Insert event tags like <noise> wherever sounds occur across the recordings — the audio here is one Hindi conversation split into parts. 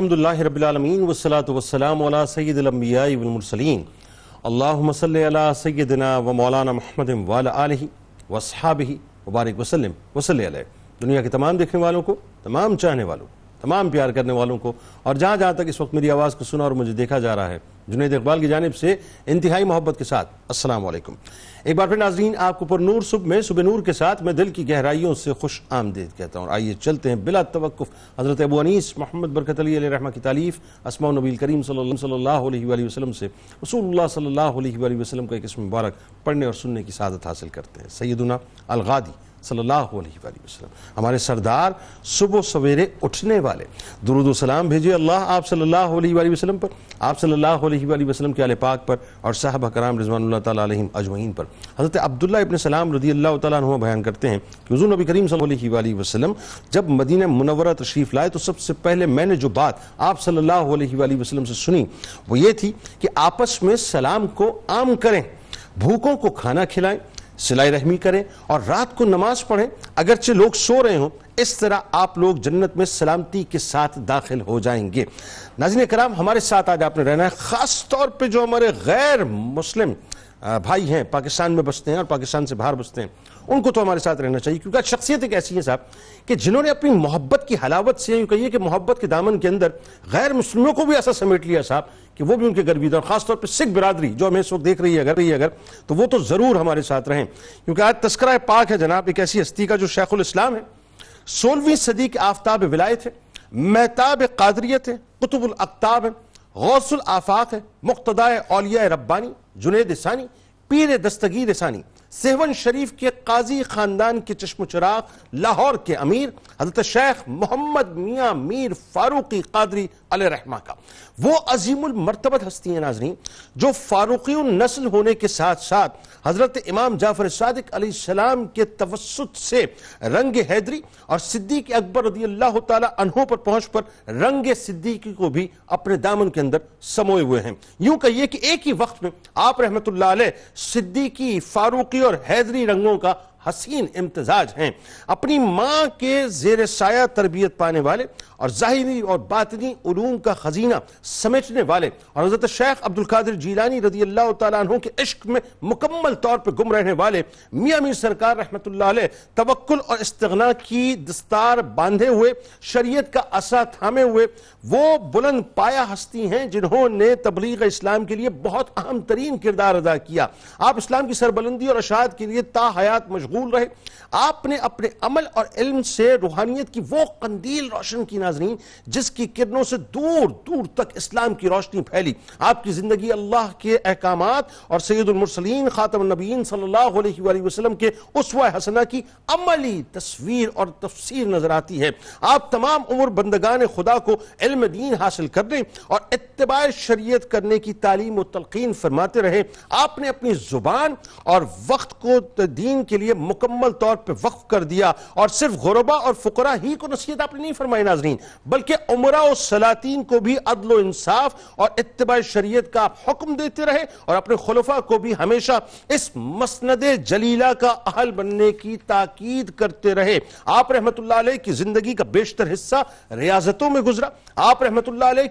अलहमदिल्ला रबालमीन वसलात वसलाम सैदलम्बियामरसलिन अल्लाम सैदना व मौलाना महमद वाली वसहाबी वबारक वसलम वसल दुनिया के तमाम देखने वालों को तमाम चाहने वालों को तमाम प्यार करने वालों को और जहाँ जहाँ तक इस वक्त मेरी आवाज़ को सुना और मुझे देखा जा रहा है जुनेद इकबाल की जानब से इंतहाई मोहब्बत के साथ असल एक बार फिर नाजरीन आपको पर नूर सुबह में सुबह नूर के साथ मैं दिल की गहराइयों से खुश आमदेद कहता हूँ आइए चलते हैं बिला तवक्फ हज़रत अबू अनीस मोहम्मद बरकत अली रहमा की तारीफ़ असमा नबी करीम सल्ला वसलम से रसूल सल्ला वसलम का एक इसम मुबारक पढ़ने और सुनने की सादत हासिल करते हैं सैदना अलगादी सल्लल्लाहु अलैहि वसल्लम हमारे सरदार सुबह सवेरे उठने वाले दरुद सलाम भेजिए अल्लाह आप सल्लल्लाहु अलैहि वसल्लम पर आप सल्लल्लाहु अलैहि वसल्लम के आल पाक पर और साहब कराम रजवान तम अजमैन पर हज़रत अब्दुल्ला इबन सलाम रदी अल्लाह तुम बयान करते हैं कि हजू नबी करीम सल्लल्लाहु वसल्लम जब मदीना मुनवरा तशरीफ़ लाए तो सबसे पहले मैंने जो बात आप सल्लल्लाहु अलैहि वसल्लम से सुनी वो ये थी कि आपस में सलाम को आम करें भूखों को खाना खिलाएं सिलाई रहमी करें और रात को नमाज पढ़ें अगरचे लोग सो रहे हों इस तरह आप लोग जन्नत में सलामती के साथ दाखिल हो जाएंगे नाजिन कराम हमारे साथ आज आपने रहना है ख़ास तौर पर जो हमारे गैर मुस्लिम भाई हैं पाकिस्तान में बसते हैं और पाकिस्तान से बाहर बसते हैं उनको तो हमारे साथ रहना चाहिए क्योंकि शख्सियत एक ऐसी है साहब कि जिन्होंने अपनी मोहब्बत की हलावत से यूँ कहिए कि मोहब्बत के दामन के अंदर गैर मुस्लिमों को भी ऐसा समेट लिया साहब कि वो भी उनके गर्वी और ख़ासतौर पर सिख बरदरी जो हमें इस वक्त देख रही है अगर रही है अगर तो वो तो ज़रूर हमारे साथ रहें क्योंकि आज तस्करा पाक है जनाब एक ऐसी हस्ती का जो शेखुल इस्लाम है सोलहवीं सदी के आफ्ताब विलायत है महताब कादरियत है कुतुबुल अख्ताब है गौसुल आफाक है मुख्तदा औलिया रब्बानी जुनेद सानी पीर दस्तगीर सानी सेवन शरीफ के काजी खानदान के चश्म चराग लाहौर के अमीर हजरत शेख मोहम्मद मियाँ मीर फारूकी कादरी अल रहमा का वो अजीमुल मरतबत हस्ती हैं नाजरीन जो फारूकी नस्ल होने के साथ साथ हज़रत इमाम जाफर सदक सलाम के तवसत से रंग हैदरी और सिद्दीक अकबर रदील तहों पर पहुँच पर रंग सिद्दीकी को भी अपने दामन के अंदर समोए हुए हैं यूं कहिए कि एक ही वक्त में आप रहमत सिद्दीकी फारूकी और हैदरी रंगों का हसीन इम्तजाज हैं अपनी माँ के जेर साया तरबियत पाने वाले और जाहिरी और बातनी उलूम का खजीना समेटने वाले और हज़रत शेख कादिर जीलानी रजी अल्लाह तु के इश्क में मुकम्मल तौर पर गुम रहने वाले मियाँ मीर सरकार रहमत तवक्ल और इस्तना की दस्तार बांधे हुए शरीय का असा थामे हुए वो बुलंद पाया हस्ती हैं जिन्होंने तबलीग इस्लाम के लिए बहुत अहम तरीन किरदार अदा किया आप इस्लाम की सरबुलंदी और अशाद के लिए हयात मशहूर मशगूल रहे आपने अपने अमल और इल्म से रूहानियत की वो कंदील रोशन की नाजरी जिसकी किरणों से दूर दूर तक इस्लाम की रोशनी फैली आपकी ज़िंदगी अल्लाह के अहकाम और सैदुलमरसलिन ख़ातमनबीन सल्ला के उसवा हसना की अमली तस्वीर और तफसीर नज़र आती है आप तमाम उम्र बंदगा खुदा को इल्म दीन हासिल करने और इतबा शरीय करने की तालीम व तलकिन फरमाते रहे आपने अपनी ज़ुबान और वक्त को दीन के लिए मुकम्मल तौर पर वक्फ कर दिया और सिर्फ गुरबा और फकरा ही को नसीहत आपने नहीं फरमाई नाजरीन बल्कि उमरा और सलातीन को भी अदलो इंसाफ और इतबा शरीय का आप हुक्म देते रहे और अपने खलफा को भी हमेशा इस मसंद जलीला का अहल बनने की ताकीद करते रहे आप रहमत की जिंदगी का बेशतर हिस्सा रियाजतों में गुजरा आप रहमत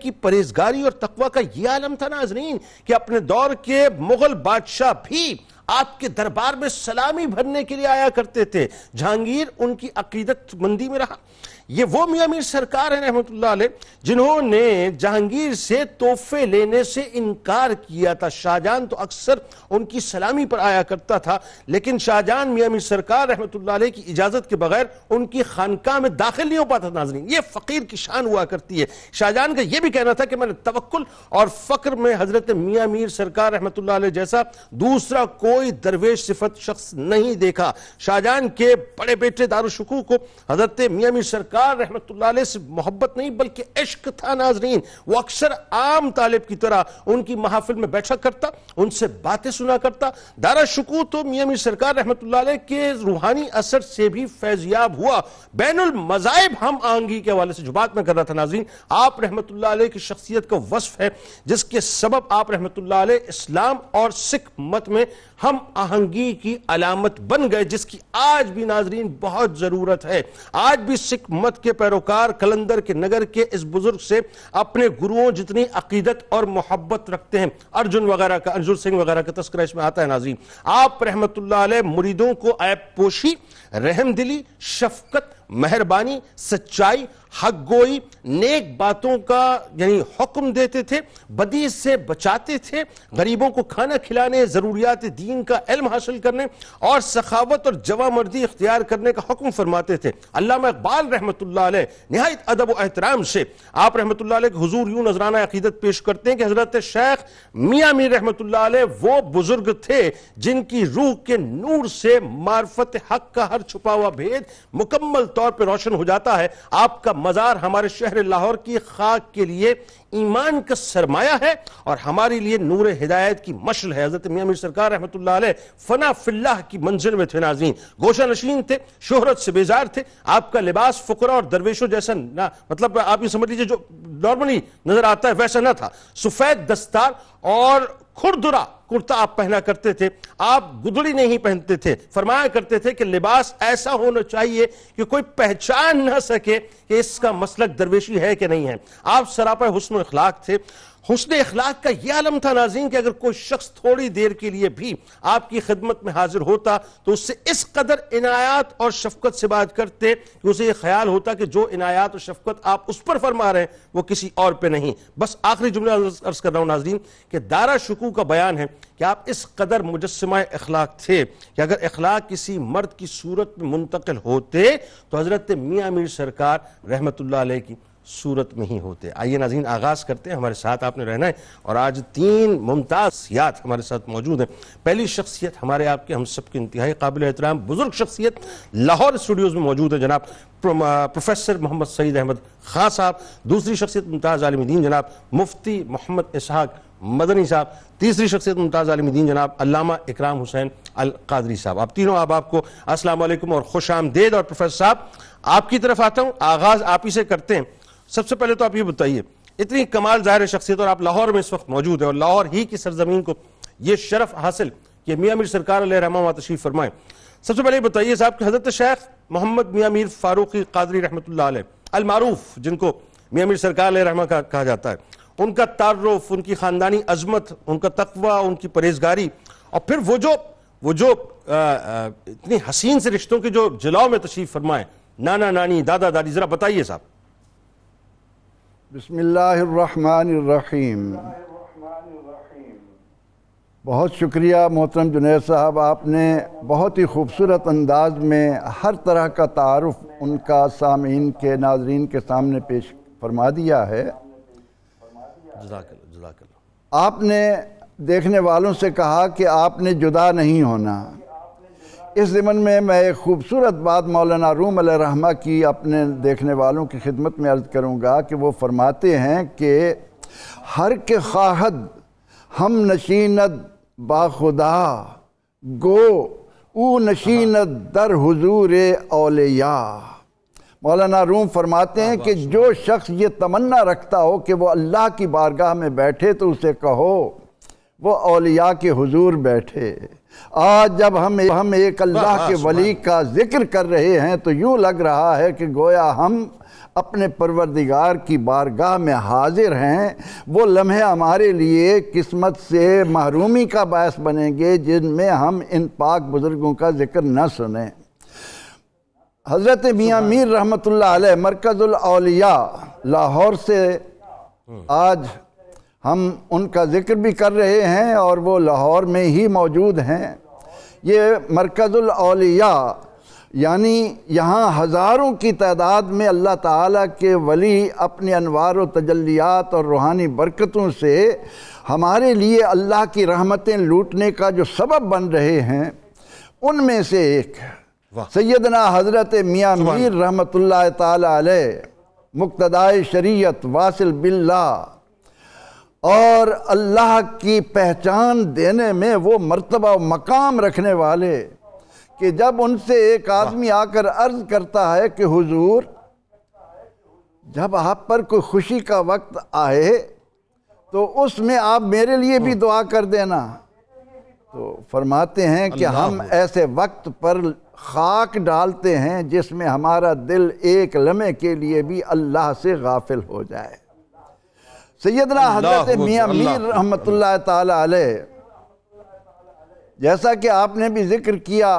की परहेजगारी और तकवा का यह आलम था नाजरीन कि अपने दौर के मुगल बादशाह भी आपके दरबार में सलामी भरने के लिए आया करते थे जहांगीर उनकी अकीदत मंदी में रहा ये वो मियाँ मीर सरकार है रहमत जिन्होंने जहांगीर से तोहफे लेने से इनकार किया था शाहजहां तो अक्सर उनकी सलामी पर आया करता था लेकिन शाहजहां मियाँ मीर सरकार रहमत की इजाज़त के बगैर उनकी खानका में दाखिल नहीं हो पाता नाजरीन ये फ़कीर की शान हुआ करती है शाहजहां का यह भी कहना था कि मैंने तवक्ल और फ़क्र में हज़रत मियाँ मीर सरकार रहमत जैसा दूसरा कोई दरवेश सिफत शख्स नहीं देखा शाहजहां के बड़े बेटे दारुशकू को हज़रत मियाँ मीर सरकार सरकार रहमत से मोहब्बत नहीं बल्कि इश्क था नाजरीन वो अक्सर आम तालिब की तरह उनकी महाफिल में बैठा करता उनसे बातें सुना करता दारा शकू तो मियामी सरकार रहमत के रूहानी असर से भी फैजियाब हुआ बैन मजाहब हम आंगी के हवाले से जो बात मैं कर रहा था नाजरीन आप रहमत की शख्सियत का वसफ है जिसके सबब आप रहमत इस्लाम और सिख मत में हम आहंगी की अलामत बन गए जिसकी आज भी नाजरीन बहुत ज़रूरत है आज भी सिख मत के पैरोकार कलंदर के नगर के इस बुज़ुर्ग से अपने गुरुओं जितनी अकीदत और मोहब्बत रखते हैं अर्जुन वगैरह का अर्जुन सिंह वगैरह का तस्कर इसमें आता है नाजीन आप रहमत मुरीदों को ऐप पोशी रहम दिली शफकत मेहरबानी सच्चाई हक गोई नेक बातों का यानी हुक्म देते थे बदी से बचाते थे गरीबों को खाना खिलाने ज़रूरियात दीन का इल्म हासिल करने और सखावत और जवा मर्दी इख्तियार करने का हुक्म फरमाते थे अल्लाह इकबाल रहमत नहायत अदब एहतराम से आप रहमत हजूर यूं नजराना अकीदत पेश करते हैं कि हज़रत शेख मियाँ मीर रहमत वो बुजुर्ग थे जिनकी रूह के नूर से मार्फत हक का हर छुपा हुआ भेद मुकम्मल तौर पर रोशन हो जाता है आपका मज़ार हमारे शहर लाहौर की खाक के लिए ईमान का सरमाया है और हमारे लिए नूर हिदायत की मशल है हज़रत मियाँ मीर सरकार रहमत फ़ना फिल्लाह की मंजिल में थे नाजीन गोशा नशीन थे शोहरत से बेजार थे आपका लिबास फकर और दरवेशों जैसा ना मतलब आप ये समझ लीजिए जो नॉर्मली नज़र आता है वैसा ना था सफ़ेद दस्तार और खुरदुरा कुर्ता आप पहना करते थे आप गुदड़ी नहीं पहनते थे फरमाया करते थे कि लिबास ऐसा होना चाहिए कि कोई पहचान ना सके कि इसका मसलक दरवेशी है कि नहीं है आप सरापा हुसन अखलाक थे हुसन अखलाक का यह आलम था नाजीन कि अगर कोई शख्स थोड़ी देर के लिए भी आपकी खिदमत में हाजिर होता तो उससे इस कदर इनायात और शफकत से बात करते कि उसे यह ख्याल होता कि जो इनायात और शफकत आप उस पर फरमा रहे हैं वो किसी और पर नहीं बस आखिरी जुमला अर्ज कर रहा हूँ नाजीन कि दारा शकू का बयान है कि आप इस कदर मुजस्मा अखलाक थे कि अगर अखलाक किसी मर्द की सूरत में मुंतकिल होते तो हज़रत मियाँ मीर सरकार रहमत ला की सूरत में ही होते आइए नाजीन आगाज़ करते हैं हमारे साथ आपने रहना है और आज तीन मुमताज़ याद हमारे साथ मौजूद हैं पहली शख्सियत हमारे आपके हम सब के इंतहाई काबिल एहतराम बुज़ुर्ग शख्सियत लाहौर स्टूडियोज़ में मौजूद है जनाब प्रोफेसर मोहम्मद सईद अहमद खां साहब दूसरी शख्सियत मुमताज़ आलमदीन जनाब मुफ्ती मोहम्मद इसहाक मदनी साहब तीसरी शख्सियत मुमताज़ आलमदीन जनाब अलामा इकराम हुसैन अल कादरी साहब आप तीनों आप आपको असलम और खुश आमदेद और प्रोफेसर साहब आपकी तरफ आता हूँ आगाज़ आप ही से करते हैं सबसे पहले तो आप ये बताइए इतनी कमाल ज़ाहिर शख्सियत और आप लाहौर में इस वक्त मौजूद है और लाहौर ही की सरजमीन को यह शरफ हासिल कि मियाँ मीर सरकार रहमा तशरीफ फरमाएं सबसे पहले बताइए साहब कि हज़रत शेख मोहम्मद मियाँ मीर फारूकी कादरी रहमत अलमारूफ जिनको मियाँ मीर सरकार रहमा का कहा जाता है उनका तारफ उनकी ख़ानदानी अजमत उनका तकवा उनकी परहेजगारी और फिर वो जो वो जो इतनी हसीन से रिश्तों के जो जलाव में तशरीफ फरमाए नाना नानी दादा दादी ज़रा बताइए साहब बसमीम बहुत शुक्रिया मोहतरम जुनेद साहब आपने बहुत ही खूबसूरत अंदाज में हर तरह का तारफ़ उनका सामीन के नाजरन के सामने पेश फरमा दिया है आपने देखने वालों से कहा कि आपने जुदा नहीं होना इस ज़मन में मैं एक खूबसूरत बात मौलाना रूम रहमा की अपने देखने वालों की खिदमत में अर्ज़ करूँगा कि वो फरमाते हैं कि हर के खाहद हम नशीनत बाखुदा गो ऊ नशीनत दर हजूर अलिया मौलाना रूम फरमाते हैं कि जो शख्स ये तमन्ना रखता हो कि वो अल्लाह की बारगाह में बैठे तो उसे कहो वो अलिया के हजूर बैठे आज जब हम हम एक अल्लाह के वली का जिक्र कर रहे हैं तो यूं लग रहा है कि गोया हम अपने परवरदिगार की बारगाह में हाजिर हैं वो लम्हे हमारे लिए किस्मत से महरूमी का बायस बनेंगे जिनमें हम इन पाक बुज़ुर्गों का जिक्र न सुने हज़रत मियाँ मीर रहमत मरकज़ुलौलिया लाहौर से हम्म। आज हम उनका ज़िक्र भी कर रहे हैं और वो लाहौर में ही मौजूद हैं ये मरकज़ुलौलिया यानी यहाँ हज़ारों की तादाद में अल्लाह ताला के वली अपने अनवार तजलियात और रूहानी बरकतों से हमारे लिए अल्लाह की रहमतें लूटने का जो सबब बन रहे हैं उनमें से एक सैदना हज़रत मियाँ मीर रहमत ला मुक्तदाय शरीयत वासिल बिल्ला और अल्लाह की पहचान देने में वो मर्तबा मकाम रखने वाले कि जब उनसे एक आदमी आकर अर्ज करता है कि हुजूर जब आप पर कोई खुशी का वक्त आए तो उसमें आप मेरे लिए भी हम्म। दुआ कर देना तो फरमाते हैं कि हम ऐसे वक्त पर खाक डालते हैं जिसमें हमारा दिल एक लम्हे के लिए भी अल्लाह से गाफिल हो जाए सैदना हजरत मियाँ मीर रहमत जैसा कि आपने भी जिक्र किया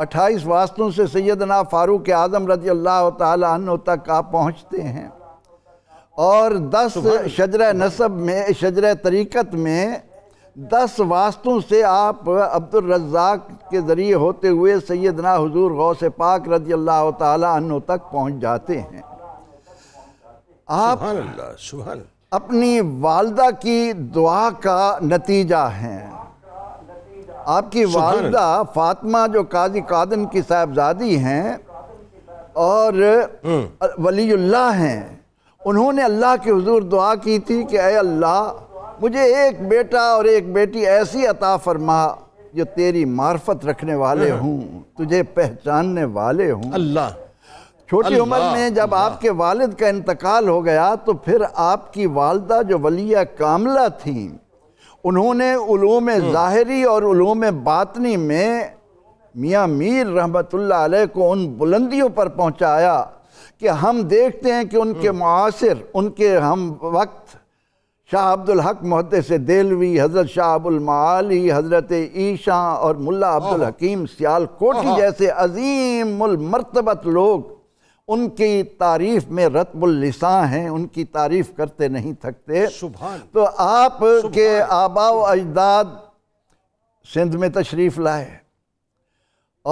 अट्ठाईस वास्तों से सैदना फ़ारूक आज़म रजी अल्लाह तन तक आप पहुँचते हैं और दस शजर नसब में शजर तरीक़त में दस वास्तों से आप अब्दुलरजाक के ज़रिए होते हुए सैदना हजूर गौस पाक रजी अल्लाह तन तक पहुँच जाते हैं आप सुभान अपनी वालदा की दुआ का नतीजा है आपकी वालदा फातमा जो काजी कादन की साहबजादी हैं और हम्म। वलील्ला हैं उन्होंने अल्लाह के हजूर दुआ की थी कि अय अल्लाह मुझे एक बेटा और एक बेटी ऐसी अता फरमा जो तेरी मार्फत रखने वाले हूँ हम्म। तुझे पहचानने वाले हूँ अल्लाह छोटी उम्र में जब आपके वालिद का इंतकाल हो गया तो फिर आपकी वालदा जो वलिया कामला थी उन्होंने उलूम हम्म। ज़ाहरी और उलूम बातनी में मियाँ मीर रहमतुल्लाह अलैह को उन बुलंदियों पर पहुँचाया कि हम देखते हैं कि उनके हम्म। मुआसर उनके हम वक्त शाह अब्दुल हक से देलवी हज़रत शाह अबुलमाली हज़रत ईशा और मुल्ला अब्दुल हकीम सियालकोटी जैसे अजीम मरतबत लोग उनकी तारीफ में रतबुल्लिसा हैं उनकी तारीफ करते नहीं थकते तो आप के आबाव अजदाद सिंध में तशरीफ़ लाए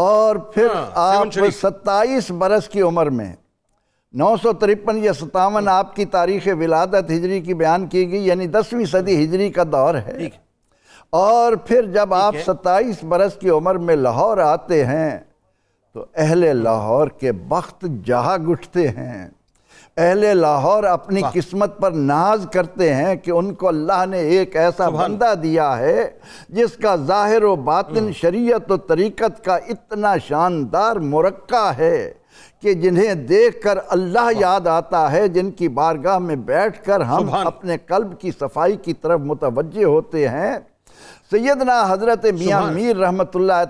और फिर हाँ, आप सत्ताईस बरस की उम्र में नौ सौ तिरपन या सतावन आपकी तारीख विलादत हिजरी की बयान की गई यानी दसवीं सदी हिजरी का दौर है और फिर जब आप सत्ताईस बरस की उम्र में लाहौर आते हैं तो अहले लाहौर के वक्त जहाग उठते हैं अहले लाहौर अपनी किस्मत पर नाज करते हैं कि उनको अल्लाह ने एक ऐसा बंदा दिया है जिसका ज़ाहिर व बातिन हम्म। शरीयत व तरीक़त का इतना शानदार मुरक्का है कि जिन्हें देखकर अल्लाह याद आता है जिनकी बारगाह में बैठकर हम अपने कल्ब की सफाई की तरफ मुतवजह होते हैं सैदना हज़रत मियाँ मीर रहमत ला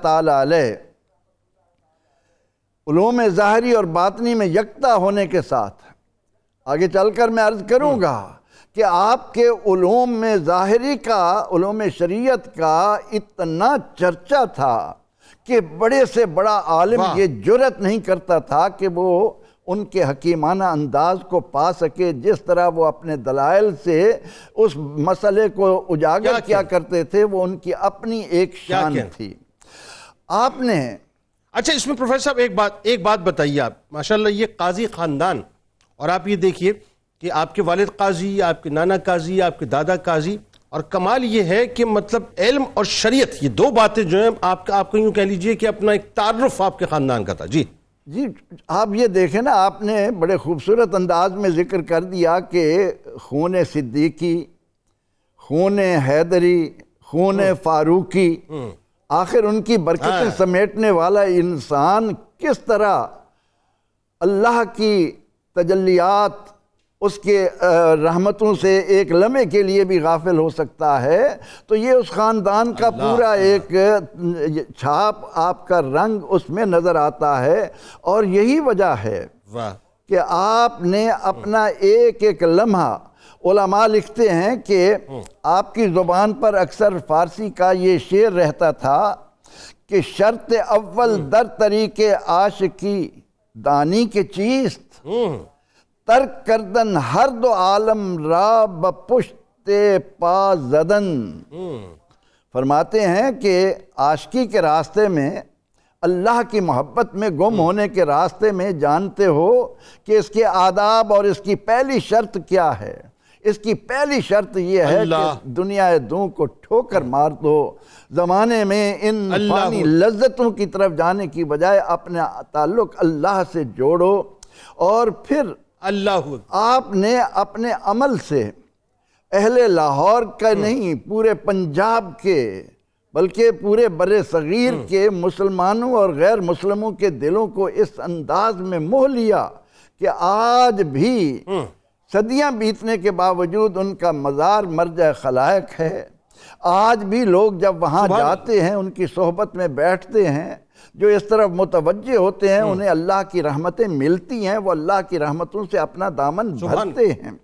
ूम ज़ाहरी और बातनी में यकता होने के साथ आगे चल कर मैं अर्ज़ करूँगा कि आपके ूम में ज़ाहरी का ूम शरीयत का इतना चर्चा था कि बड़े से बड़ा आलिम ये जुरत नहीं करता था कि वो उनके हकीमाना अंदाज को पा सके जिस तरह वो अपने दलाइल से उस मसले को उजागर किया करते थे वो उनकी अपनी एक शान थी आपने अच्छा इसमें प्रोफेसर साहब एक बात एक बात बताइए आप माशाल्लाह ये काजी ख़ानदान और आप ये देखिए कि आपके वालिद काजी आपके नाना काजी आपके दादा काजी और कमाल ये है कि मतलब इल्म और शरीयत ये दो बातें जो हैं आपका आपको यूँ कह लीजिए कि अपना एक तारफ़ आपके ख़ानदान का था जी जी आप ये देखें ना आपने बड़े खूबसूरत अंदाज में ज़िक्र कर दिया कि खून सिद्दीकी खून हैदरी खून हम्म। फ़ारूकी हम्म। आखिर उनकी बरकतें हाँ। समेटने वाला इंसान किस तरह अल्लाह की तजलियात उसके रहमतों से एक लम्हे के लिए भी गाफिल हो सकता है तो ये उस ख़ानदान का पूरा हाँ। एक छाप आपका रंग उसमें नज़र आता है और यही वजह है वाह कि आपने अपना एक एक लम्हा लिखते हैं कि आपकी ज़ुबान पर अक्सर फ़ारसी का ये शेर रहता था कि शर्त अव्वल हम्म। दर तरीके आश की दानी के चीज हम्म। तर्क करदन हर दो आलम राब पुश्ते पा जदन हम्म। फरमाते हैं कि आशकी के रास्ते में अल्लाह की मोहब्बत में गुम हम्म। होने के रास्ते में जानते हो कि इसके आदाब और इसकी पहली शर्त क्या है इसकी पहली शर्त यह है कि दुनिया दू को ठोकर हम्म। मार दो ज़माने में इन फानी लज्जतों की तरफ जाने की बजाय अपने ताल्लुक अल्लाह से जोड़ो और फिर अल्लाह आपने अपने अमल से अहले लाहौर का हम्म। नहीं पूरे पंजाब के बल्कि पूरे बर सग़ीर हम्म। के मुसलमानों और गैर मुसलमों के दिलों को इस अंदाज में मोह लिया कि आज भी हम्म। सदियां बीतने के बावजूद उनका मज़ार मर्ज खलायक है आज भी लोग जब वहाँ जाते हैं उनकी सोहबत में बैठते हैं जो इस तरफ मुतवजे होते हैं हम्म। उन्हें अल्लाह की रहमतें मिलती हैं वो अल्लाह की रहमतों से अपना दामन भरते हैं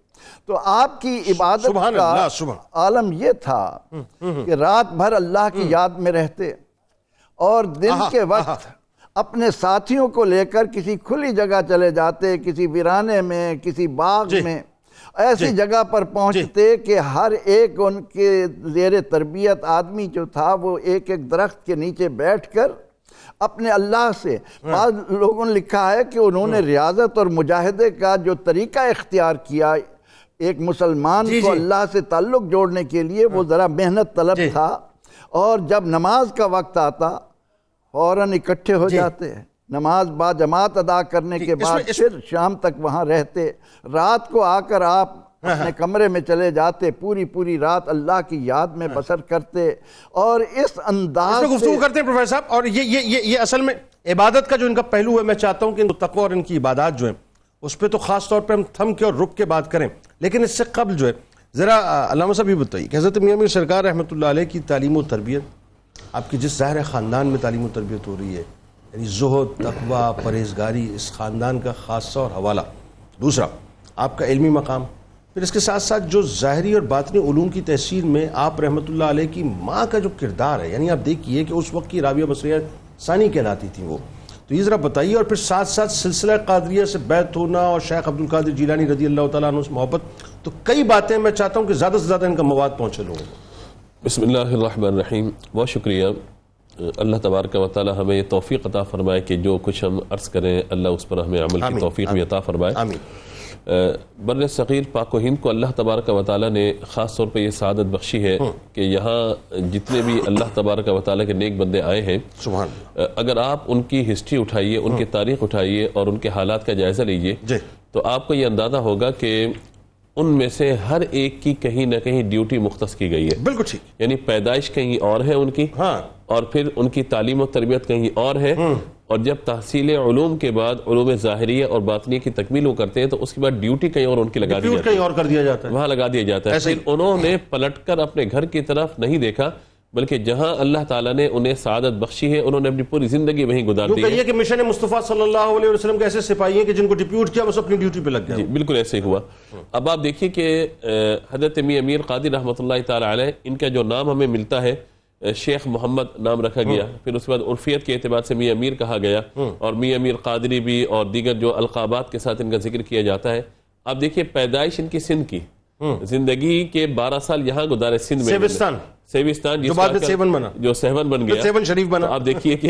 तो आपकी इबादत का आलम यह था हम्म, हम्म, हम्म। कि रात भर अल्लाह की याद में रहते और दिन के वक्त अपने साथियों को लेकर किसी खुली जगह चले जाते किसी वीराने में किसी बाग में ऐसी जगह पर पहुंचते कि हर एक उनके जेर तरबियत आदमी जो था वो एक एक दरख्त के नीचे बैठकर अपने अल्लाह से हाँ। बाद लोगों ने लिखा है कि उन्होंने हाँ। रियाजत और मुजाहदे का जो तरीका इख्तियार किया एक मुसलमान को अल्लाह से ताल्लुक जोड़ने के लिए वो हाँ। ज़रा मेहनत तलब था और जब नमाज का वक्त आता फ़ौर इकट्ठे हो जाते हैं नमाज बा जमात अदा करने के बाद फिर शाम तक वहाँ रहते रात को आकर आप हाँ, हाँ। अपने कमरे में चले जाते पूरी पूरी रात अल्लाह की याद में बसर करते और इस अंदाज गुफ्तु करते हैं प्रोफेसर साहब और ये ये ये, ये असल में इबादत का जो इनका पहलू है मैं चाहता हूँ कि इन तको और इनकी इबादत जो है उस पर तो ख़ास तौर पर हम थम के और रुक के बात करें लेकिन इससे कबल जो है ज़रा अलामा साहब ये बताइए कि हज़रत मियाँ मीर सरकार रहमत ला की तालीम और तरबियत आपकी जिस ज़ाहिर ख़ानदान में तालीम व तरबियत हो रही है यानी जहद तकवा परहेजगारी इस ख़ानदान का खासा और हवाला दूसरा आपका इलमी मकाम फिर इसके साथ साथ जो ज़ाहरी और बातनी ूम की तहसील में आप रहमत ला की माँ का जो किरदार है यानी आप देखिए कि उस वक्त की राबिया बसरिया सानी कहलाती थी वो तो ये ज़रा बताइए और फिर साथ साथ सिलसिला कादरिया से बैत होना और शेख अब्दुल कादिर जीलानी रजी अल्लाह तुम से मोहब्बत तो कई बातें मैं चाहता हूँ कि ज़्यादा से ज़्यादा इनका मवाद पहुँचे लोगों को बसमीम बहुत शुक्रिया अल्लाह तबारक वाली हमें ये तोफ़ी अता फ़रमाए कि जो कुछ हम अर्ज़ करें अल्लाह उस पर हमें अमल की तोफ़ी अता फ़रमाए बर सग़ीर पाक हिंद को अल्लाह तबारक वाल ने ख़ास तौर पर यह सदत बख्शी है हम्म। कि यहाँ जितने भी अल्लाह तबारक वाल के नेक बंदे आए हैं अगर आप उनकी हिस्ट्री उठाइए हम्म। उनकी तारीख उठाइए और उनके हालात का जायज़ा लीजिए तो आपको यह अंदाज़ा होगा कि उनमें से हर एक की कहीं ना कहीं ड्यूटी मुख्त की गई है बिल्कुल ठीक यानी पैदाइश कहीं और है उनकी हाँ। और फिर उनकी तालीम और तरबियत कहीं और है हम्म। और जब तहसील ूम के बाद ूम ज़ाहरी और बातनी की तकमील वो करते हैं तो उसके बाद ड्यूटी कहीं और उनकी लगा दी जाती कहीं और कर दिया जाता है वहाँ लगा दिया जाता है लेकिन उन्होंने पलट कर अपने घर की तरफ नहीं देखा बल्कि जहां अल्लाह ताला ने उन्हें सादत बख्शी है उन्होंने अपनी पूरी जिंदगी वहीं गुजार दी है कि मिशन मुस्तफ़ा सल्लल्लाहु अलैहि वसल्लम के ऐसे सिपाही हैं कि जिनको डिप्यूट किया बस अपनी ड्यूटी पे लग गया बिल्कुल ऐसे हुआ अब आप देखिए कि हजरत मी अमीर कादिर रहमत ताल इनका जो नाम हमें मिलता है शेख मोहम्मद नाम रखा गया हम्म। फिर उसके बाद उर्फियत के अतबार से मियाँ मीर कहा गया हम्म। और मियाँ मीर कादरी भी और दीगर जो अलकाबात के साथ इनका जिक्र किया जाता है आप देखिए पैदाइश इनकी सिंध की हम्म। जिंदगी के 12 साल यहाँ गुजारे सिंध में सेविस्तान सेविस्तान जो बाद सेवन बना जो सेवन बन गया सेवन शरीफ बना तो आप देखिए कि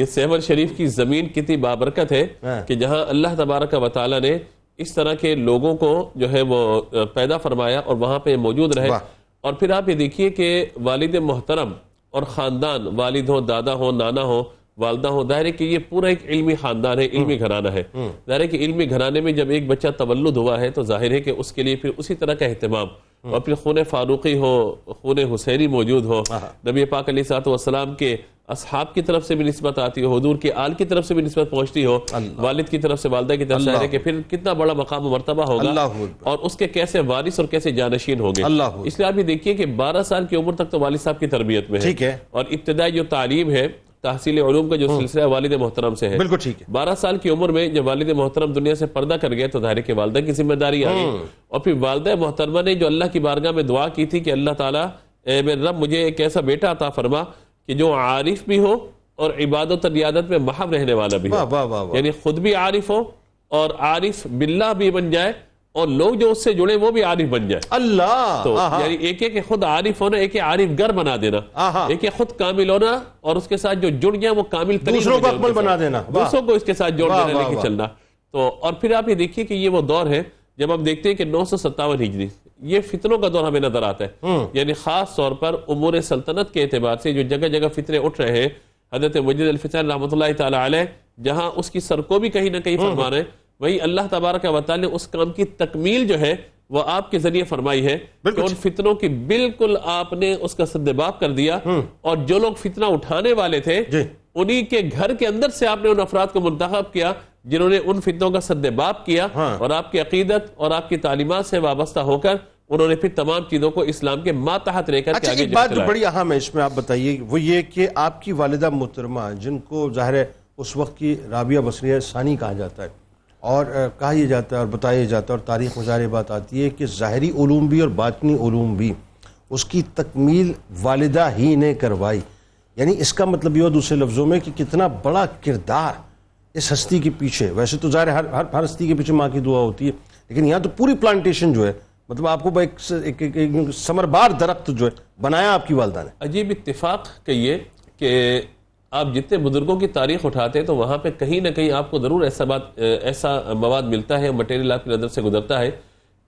ये सेवन शरीफ की जमीन कितनी बाबरकत है हाँ। कि जहाँ अल्लाह तबारक वाली ने इस तरह के लोगों को जो है वो पैदा फरमाया और वहाँ पे मौजूद रहे और फिर आप ये देखिए कि वालिद मोहतरम और ख़ानदान वालिद हों दादा हों नाना हों वालदा हो दायरे कि ये पूरा एक इल्मी खानदान है इल्मी हम्म। घराना है दायरे हम्म। कि इल्मी घराने में जब एक बच्चा तवल्लुद हुआ है तो जाहिर है कि उसके लिए फिर उसी तरह का अहतमाम हम्म। और फिर खून फारूकी हो खून हुसैनी मौजूद हो नबी पाक अली सातम के असहाब की तरफ से भी नस्बत आती हो दूर की आल की तरफ से भी नस्बत पहुंचती हो वालिद की तरफ से वालदा की तरफ से फिर कितना बड़ा मकाम मरतबा होगा और उसके कैसे वारिस और कैसे जानशीन होंगे इसलिए आप ये देखिए कि बारह साल की उम्र तक तो वालिद साहब की तरबियत में है और इब्तदाई जो तालीम है तहसील ूम का जो हम्म। सिलसिला है वालद मोहतरम से है बिल्कुल ठीक है बारह साल की उम्र में जब वालद मोहतरम दुनिया से पर्दा कर गए तो दायरे के वालदा की जिम्मेदारी आई हम्म। और फिर वालद मोहतरमा ने जो अल्लाह की बारगाह में दुआ की थी कि अल्लाह तला रब मुझे एक ऐसा बेटा अता फरमा कि जो आरिफ भी हो और इबादत रियादत में महब रहने वाला भी हो यानी खुद भी आरिफ हो और आरिफ बिल्ला भी बन जाए और लोग जो उससे जुड़े वो भी आरिफ बन जाए अल्लाह तो यानी एक एक खुद आरिफ होना एक आरिफ गर बना देना एक एक खुद कामिल होना और उसके साथ जो जुड़ गया वो कामिल दूसरों को अकबल बना देना दूसरों को इसके साथ जोड़ देना लेके चलना तो और फिर आप ये देखिए कि ये वो दौर है जब हम देखते हैं कि नौ सौ सत्तावन हिजरी ये फितनों का दौर हमें नजर आता है हम्म। यानी खास तौर पर उमूर सल्तनत के एतबार से जो जगह जगह फितने उठ रहे हैं हजरत वजीद अलफिसन रहमत जहां उसकी सर को भी कहीं ना कहीं हम्म। फरमा रहे हैं वही अल्लाह तबारक वाल उस काम की तकमील जो है वह आपके जरिए फरमाई है कि उन फितनों की बिल्कुल आपने उसका सदबाप कर दिया हम्म। और जो लोग फितना उठाने वाले थे उन्हीं के घर के अंदर से आपने उन अफराद को मुंतखब किया जिन्होंने उन फितनों का सदबाब किया हाँ। और आपकी अकीदत और आपकी तालीमत से वाबस्ता होकर उन्होंने फिर तमाम चीजों को इस्लाम के मातहत लेकर अच्छा, बात जो बड़ी अहम है इसमें आप बताइए वो ये कि आपकी वालदा मुहतरमा जिनको ज़ाहिर उस वक्त की राबिया बसरिया सानी कहा जाता है और कहा यह जाता है और बताया जाता है और तारीख़ में बात आती है कि ज़ाहरी ूम भी और बातनी ूम भी उसकी तकमील वालदा ही ने करवाई यानी इसका मतलब ये हो दूसरे लफ्ज़ों में कि कितना बड़ा किरदार इस हस्ती के पीछे वैसे तो ज़ाहिर हर हर हर हस्ती के पीछे माँ की दुआ होती है लेकिन यहाँ तो पूरी प्लांटेशन जो है मतलब आपको एक, एक, एक, एक समरबार दरख्त जो है बनाया आपकी वालदा ने अजीब इतफाक़ कहिए कि आप जितने बुजुर्गों की तारीख उठाते हैं तो वहाँ पे कहीं ना कहीं आपको ज़रूर ऐसा बात ऐसा मवाद मिलता है मटेरियल आपकी नज़र से गुजरता है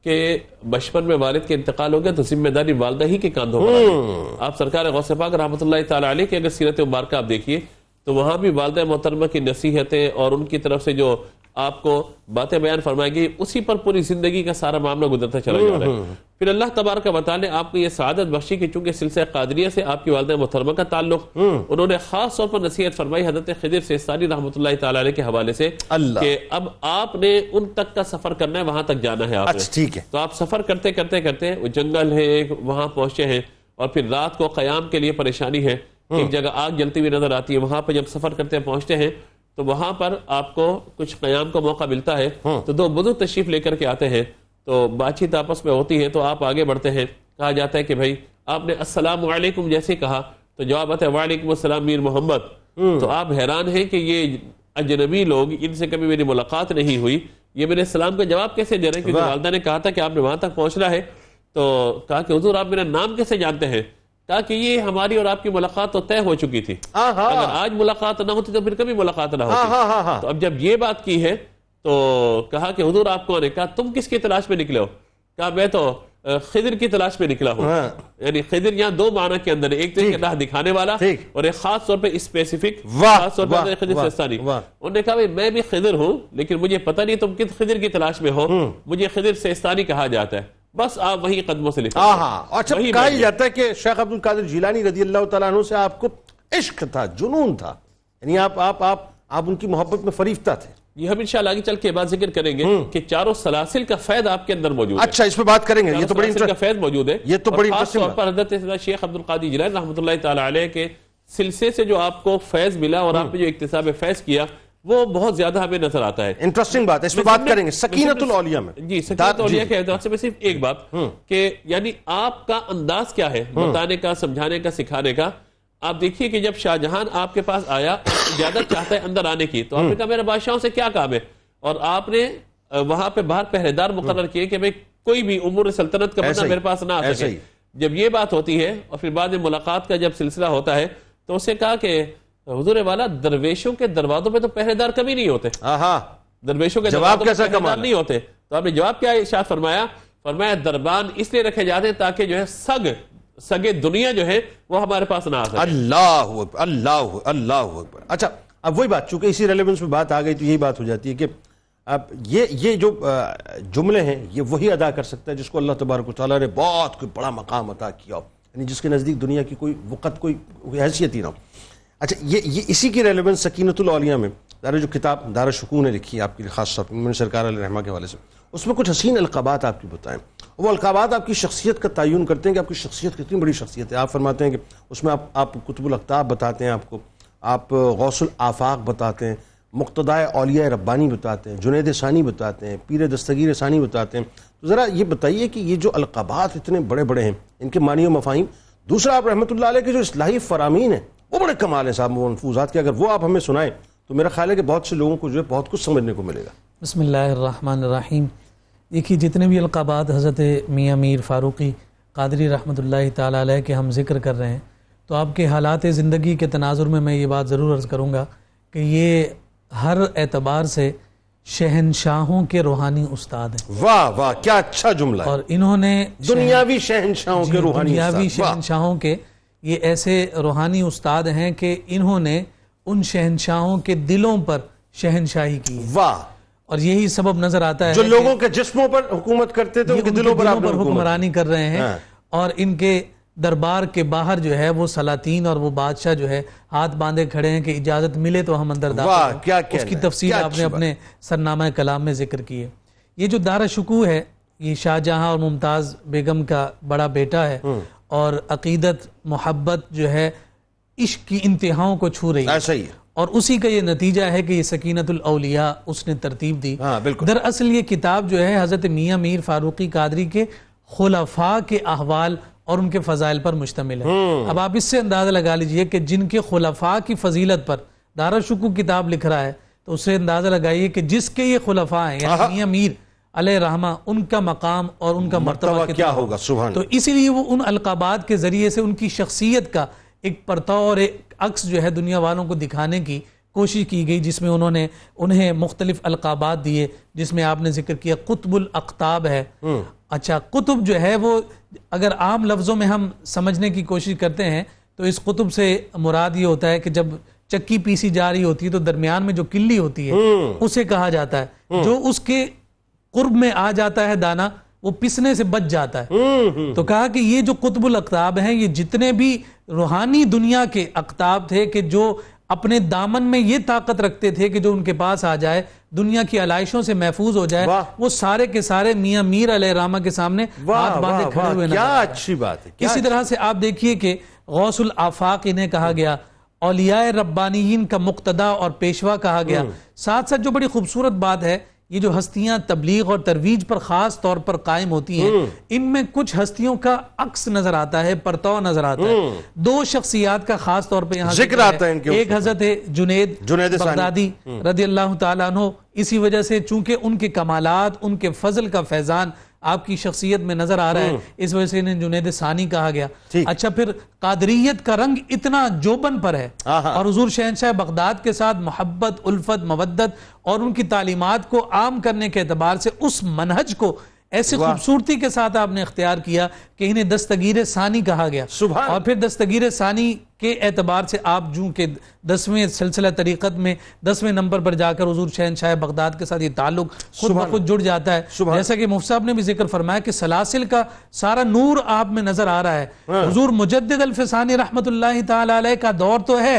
कि बचपन में वालिद के इंतकाल हो गया तो जिम्मेदारी वालदा ही के कांधों पर हम्म। आप सरकार गौसे पाक रहमत ताली की अगर सीरत मुबारक आप देखिए तो वहाँ भी वालदा मोहतरमा की नसीहतें और उनकी तरफ से जो आपको बातें बयान फरमाएगी उसी पर पूरी जिंदगी का सारा मामला गुजरता चला जा रहा है हम्म, हम्म। फिर अल्लाह तबारक बताने आपको यह सदत बख्शी की चूंकि सिलसिला कादरिया से आपकी वालदा मुहतरमा का ताल्लुक हम्म। उन्होंने खास तौर पर नसीहत फरमाई हजरत खदिर से सारी रहमत के हवाले से अब आपने उन तक का सफर करना है वहां तक जाना है आपने अच्छा, ठीक है तो आप सफर करते करते करते वो जंगल है वहां पहुंचे हैं और फिर रात को क्याम के लिए परेशानी है एक जगह आग जलती हुई नजर आती है वहां पर जब सफर करते पहुंचते हैं तो वहां पर आपको कुछ क्याम का मौका मिलता है हाँ। तो दो बुजुर्ग तशरीफ लेकर के आते हैं तो बातचीत आपस में होती है तो आप आगे बढ़ते हैं कहा जाता है कि भाई आपने असलम वालेकुम जैसे कहा तो जवाब आता है वालेकुम असलम मीर मोहम्मद हम्म। तो आप हैरान हैं कि ये अजनबी लोग इनसे कभी मेरी मुलाकात नहीं हुई ये मेरे सलाम का जवाब कैसे दे रहे हैं क्योंकि वालदा ने कहा था कि आपने वहां तक पहुंचना है तो कहा कि हजूर आप मेरा नाम कैसे जानते हैं ताकि ये हमारी और आपकी मुलाकात तो तय हो चुकी थी हाँ, हाँ। अगर आज मुलाकात ना होती तो फिर कभी मुलाकात ना होती हाँ, तो अब जब ये बात की है तो कहा कि हजूर आपको कहा तुम किसकी तलाश में निकले हो कहा मैं तो खिदिर की तलाश में निकला हूँ यानी खिदिर यहाँ दो माना के अंदर एक तो राह दिखाने वाला और एक खास तौर पे स्पेसिफिक खास तौर पर खिदर सस्तानी उन्होंने कहा मैं भी खिदिर हूँ लेकिन मुझे पता नहीं तुम किस खिदिर की तलाश में हो हम्म। मुझे खिदिर सेस्तानी कहा जाता है बस आप वही कदमों से लिखा हाँ, अच्छा हाँ। कहा जाता है कि शेख अब्दुल कादिर जिलानी रजी अल्लाह तु से आपको इश्क था जुनून था यानी आप आप आप आप उनकी मोहब्बत में फरीफता थे ये हम इंशाल्लाह आगे चल के बाद जिक्र करेंगे हम्म। कि चारों सलासिल का फैद आपके अंदर मौजूद है अच्छा इस पे बात करेंगे ये तो बड़ी का फैद मौजूद है ये तो बड़ी तौर पर हजरत शेख अब्दुल कादिर जिलानी रहमतुल्लाह तआला अलैह के सिलसिले से जो आपको फैज मिला और हम्म। आपने जो इक्तिसाब फैज किया वो बहुत ज्यादा हमें नजर आता है इंटरेस्टिंग बात है इस पे बात करेंगे सकीनतुल औलिया में जी सकीनतुलिया के एतवार से मैं सिर्फ एक बात हम्म। कि यानी आपका अंदाज क्या है हम्म। बताने का समझाने का सिखाने का आप देखिए कि जब शाहजहां आपके पास आया ज्यादा चाहता है अंदर आने की तो आपने हम्म। कहा मेरे बादशाहों से क्या काम है और आपने वहां पे बाहर पहरेदार मुकर किए कि भाई कोई भी उमर सल्तनत का बंदा मेरे पास ना आ सके जब ये बात होती है और फिर बाद में मुलाकात का जब सिलसिला होता है तो उसे कहा कि हजूर वाला दरवेशों के दरवाजों पर तो पहरेदार कभी नहीं होते दरवेशों के जवाब कैसा कमाल नहीं होते तो आपने जवाब क्या इशाद फरमाया फरमाया दरबान इसलिए रखे जाते ताकि जो है सग सगे दुनिया जो है वो हमारे पास ना आ अल्लाह अल्लाह अल्लाह अच्छा अब वही बात चूंकि इसी रेलिवेंस में बात आ गई तो यही बात हो जाती है कि अब ये ये जो जुमले हैं ये वही अदा कर सकता है जिसको अल्लाह तबारक ताली ने बहुत कोई बड़ा मकाम अदा किया हो यानी जिसके नज़दीक दुनिया की कोई वक़्त कोई हैसियत ही ना हो अच्छा ये ये इसी की रेलिवेंस सकीनतुलिया में दार जो किताब दारा शकून ने लिखी है आपकी खास तौर पर सरकार रहमा के हवाले से उसमें कुछ हसीन अलकबात आपकी बताएं वो अलकाबात आपकी शख्सियत का तयन करते हैं कि आपकी शख्सियत कितनी बड़ी शख्सियत है आप फरमाते हैं कि उसमें आप आप कुतुबुल अख्ताब बताते हैं आपको आप गौसल आफाक बताते हैं मुख्तदाय अलिया रब्बानी बताते हैं जुनेद सानी बताते हैं पीर दस्तगीर सानी बताते हैं तो ज़रा ये बताइए कि ये जो अलकाबात इतने बड़े बड़े हैं इनके मानी मफाहिम दूसरा आप रहमत के जो असलाही फ़रामीन है वो बड़े कमाल हैं साहब मनफूजात के अगर वो आप हमें सुनाएं तो मेरा ख्याल है कि बहुत से लोगों को जो है बहुत कुछ समझने को मिलेगा बसमीम देखिए जितने भी अलकाबात हज़रत मियाँ मीर फ़ारूक़ी कादरी रहमत ताली के हम जिक्र कर रहे हैं तो आपके हालात ज़िंदगी के तनाजुर में मैं ये बात ज़रूर अर्ज़ करूँगा कि ये हर एतबार से शहनशाहों के रूहानी उस्ताद हैं वाह वाह क्या अच्छा जुमला और इन्होंने दुनियावी शहनशाहों के रूहानी दुनियावी शहनशाहों के ये ऐसे रूहानी उस्ताद हैं कि इन्होंने उन शहनशाहों के दिलों पर शहनशाही की वाह और यही सबब नजर आता है जो लोगों के जिस्मों पर हुकूमत करते थे उनके दिलों पर पर हुक्मरानी कर रहे हैं हाँ। और इनके दरबार के बाहर जो है वो सलातीन और वो बादशाह जो है हाथ बांधे खड़े हैं कि इजाजत मिले तो हम अंदर दाखिल क्या, क्या उसकी तफसील आपने अपने सरनामा कलाम में जिक्र की है ये जो दारा शकू है ये शाहजहां और मुमताज बेगम का बड़ा बेटा है हम्म। और अकीदत मोहब्बत जो है इश्क की इंतहाओं को छू रही है ऐसा हाँ, ही है और उसी का ये नतीजा है कि ये सकीनतुलौलिया उसने तरतीब दी हाँ, दरअसल ये किताब जो है हज़रत मियाँ मीर फारूकी कादरी के खुलाफा के अहवाल और उनके फ़जाइल पर मुश्तमिल है हम्म। अब आप इससे अंदाज़ा लगा लीजिए कि जिनके खुलाफा की फजीलत पर दारा शुकू किताब लिख रहा है तो उससे अंदाज़ा लगाइए कि जिसके ये खुलाफा है हाँ। मियाँ मीर रहमा उनका मकाम और उनका मरतबा क्या होगा सुबह तो इसीलिए वो उन अलकाबात के ज़रिए से उनकी शख्सियत का एक परताव और एक अक्स जो है दुनिया वालों को दिखाने की कोशिश की गई जिसमें उन्होंने उन्हें मुख्तलिफ अलकाबात दिए जिसमें आपने जिक्र किया कुतबुल अख्ताब है हम्म। अच्छा कुतुब जो है वो अगर आम लफ्ज़ों में हम समझने की कोशिश करते हैं तो इस कुतुब से मुराद ये होता है कि जब चक्की पीसी जा रही होती है तो दरमियान में जो किल्ली होती है हम्म। उसे कहा जाता है हम्म। जो उसके कुर्ब में आ जाता है दाना वो पिसने से बच जाता है हम्म, हम्म। तो कहा कि ये जो कुतबुल अकताब हैं ये जितने भी रूहानी दुनिया के अकताब थे कि जो अपने दामन में ये ताकत रखते थे कि जो उनके पास आ जाए दुनिया की आलाइशों से महफूज हो जाए वो सारे के सारे मियाँ मीर रामा के सामने हाथ बांधे खड़े हुए क्या अच्छी बात है इसी तरह से आप देखिए कि गौसुल आफाक इन्हें कहा गया औलिया रब्बानीन का मुक्तदा और पेशवा कहा गया हम्म। साथ साथ जो बड़ी खूबसूरत बात है ये जो हस्तियां तबलीग और तरवीज पर खास तौर पर कायम होती हैं हम्म। इनमें कुछ हस्तियों का अक्स नजर आता है परताव नजर आता है हम्म। दो शख्सियात का खास तौर पर यहाँ जिक्र आता है इनके एक हजरत है जुनेद जुनेद बगदादी रदी अल्लाह तु इसी वजह से चूंकि उनके कमालात उनके फजल का फैजान आपकी शख्सियत में नजर आ रहा है हम्म। इस वजह से इन्हें जुनेद सानी कहा गया अच्छा फिर कादरीत का रंग इतना जोबन पर है और हजूर शहनशाह बगदाद के साथ मोहब्बत उल्फत मवदत और उनकी तालीमत को आम करने के अतबार से उस मनहज को ऐसे खूबसूरती के साथ आपने अख्तियार किया कि इन्हें दस्तगीर सानी कहा गया सुबह और फिर दस्तगीर सानी के एतबार से आप जू के दसवें सिलसिला तरीक़त में दसवें नंबर पर जाकर हजूर शहन शाह बगदाद के साथ ये ताल्लुक खुद ब खुद जुड़ जाता है जैसा कि मुफ्त साहब ने भी जिक्र फरमाया कि सलासिल का सारा नूर आप में नज़र आ रहा है हजूर हाँ। मुजद अलफसानी रहमत का दौर तो है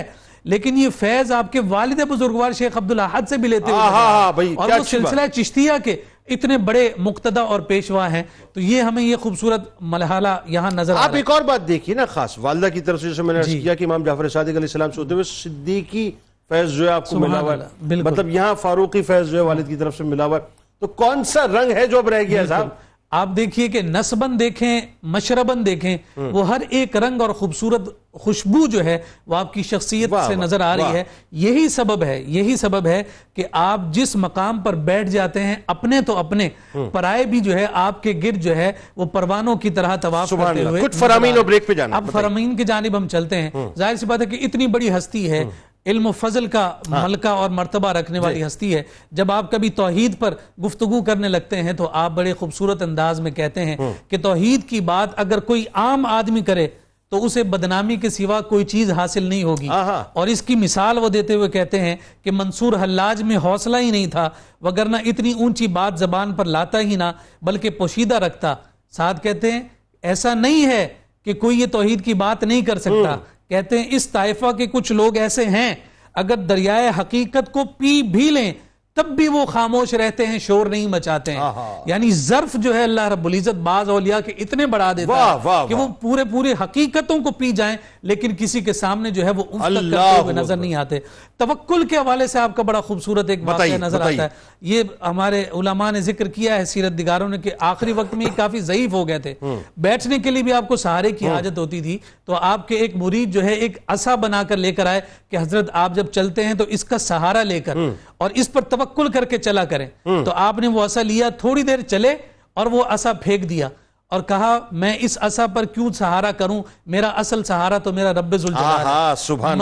लेकिन ये फैज आपके वालिद बुजुर्गवार शेख अब्दुल अहद से भी लेते हैं और वो सिलसिला चिश्तिया के इतने बड़े मुक्तदा और पेशवा हैं तो ये हमें ये खूबसूरत मलहला यहाँ नजर आप एक और बात देखिए ना खास वालदा की तरफ से जैसे मैंने किया कि इमाम जाफर सादिक सलाम हुए सिद्दीकी फैज जो है आपको मिला हुआ मतलब यहाँ फारूकी फैज जो है वालिद की तरफ से मिला हुआ तो कौन सा रंग है जो अब रह गया साहब आप देखिए कि नसबन देखें मशरबन देखें हम्म। वो हर एक रंग और खूबसूरत खुशबू जो है वो आपकी शख्सियत से नजर आ रही है यही सबब है यही सबब है कि आप जिस मकाम पर बैठ जाते हैं अपने तो अपने हम्म। पराए भी जो है आपके गिर जो है वो परवानों की तरह तवाफ करते हुए अब फरामीन की जानब हम चलते हैं हम्म। जाहिर सी बात है कि इतनी बड़ी हस्ती है इल्म फजल का हाँ। मलका और मर्तबा रखने वाली हस्ती है जब आप कभी तोहहीद पर गुफ्तु करने लगते हैं तो आप बड़े खूबसूरत अंदाज में कहते हैं हम्म। कि तोहहीद की बात अगर कोई आम आदमी करे तो उसे बदनामी के सिवा कोई चीज हासिल नहीं होगी और इसकी मिसाल वो देते हुए कहते हैं कि मंसूर हल्लाज में हौसला ही नहीं था वगरना इतनी ऊंची बात जबान पर लाता ही ना बल्कि पोशीदा रखता साथ कहते हैं ऐसा नहीं है कि कोई ये तोहहीद की बात नहीं कर सकता हम्म। कहते हैं इस ताइफा के कुछ लोग ऐसे हैं अगर दरियाए हकीकत को पी भी लें तब भी वो खामोश रहते हैं शोर नहीं मचाते हैं यानी जर्फ जो है अल्लाह रब्बुल इज्जत बाज औलिया के इतने बढ़ा देता वा, वा, है कि वो पूरे पूरे हकीकतों को पी जाएं लेकिन किसी के सामने जो है वो उस तक करते नजर नहीं आते तवक्कुल के हवाले से आपका बड़ा खूबसूरत एक वाक्य नजर आता है ये हमारे उलमा ने जिक्र किया है सीरत दिगारों ने कि आखिरी वक्त में काफी जयीफ हो गए थे हम्म। बैठने के लिए भी आपको सहारे की हम्म। हाजत होती थी तो आपके एक मुरीद जो है एक असा बनाकर लेकर आए कि हजरत आप जब चलते हैं तो इसका सहारा लेकर हम्म। और इस पर तवक्ल करके चला करें हम्म। तो आपने वो असा लिया थोड़ी देर चले और वो असा फेंक दिया और कहा मैं इस असा पर क्यों सहारा करूं मेरा असल सहारा तो मेरा रब्बे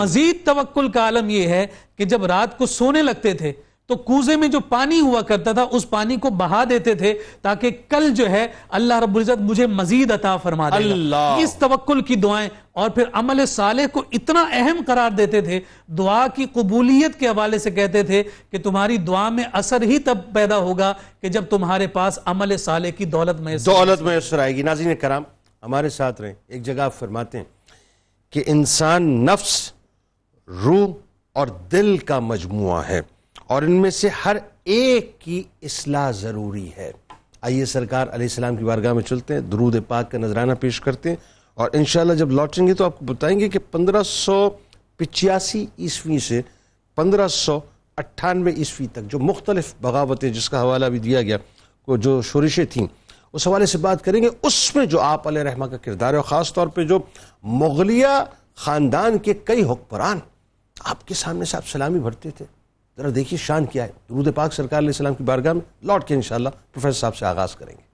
मजीद तवक्ल का आलम यह है कि जब रात को सोने लगते थे तो कूजे में जो पानी हुआ करता था उस पानी को बहा देते थे ताकि कल जो है अल्लाह रबुल्जत मुझे मजीद अता फरमा अल्लाह इस तवक्ल की दुआएं और फिर अमल साले को इतना अहम करार देते थे दुआ की कबूलियत के हवाले से कहते थे कि तुम्हारी दुआ में असर ही तब पैदा होगा कि जब तुम्हारे पास अमल साले की दौलत में दौलत में असर आएगी नाजिन कराम हमारे साथ रहे एक जगह आप फरमाते हैं कि इंसान नफ्स रूह और दिल का मजमु है और इनमें से हर एक की असलाह ज़रूरी है आइए सरकार आसमाम की बारगाह में चलते हैं दरूद पाक का नजराना पेश करते हैं और इन जब लौटेंगे तो आपको बताएंगे कि पंद्रह सौ पिचासी ईस्वी से पंद्रह सौ अट्ठानवे ईस्वी तक जो मुख्तलिफ बगावतें जिसका हवाला भी दिया गया को जो शोरिशें थीं उस हवाले से बात करेंगे उसमें जो आप रहमा का किरदार है ख़ास तौर पर जो मुगलिया ख़ानदान के कई हुक्मरान आपके सामने से आप सलामी भरते थे ज़रा देखिए शान क्या है रूद पाक सरकार सलाम की बारगाह में लौट के इनशाला प्रोफेसर साहब से आगाज़ करेंगे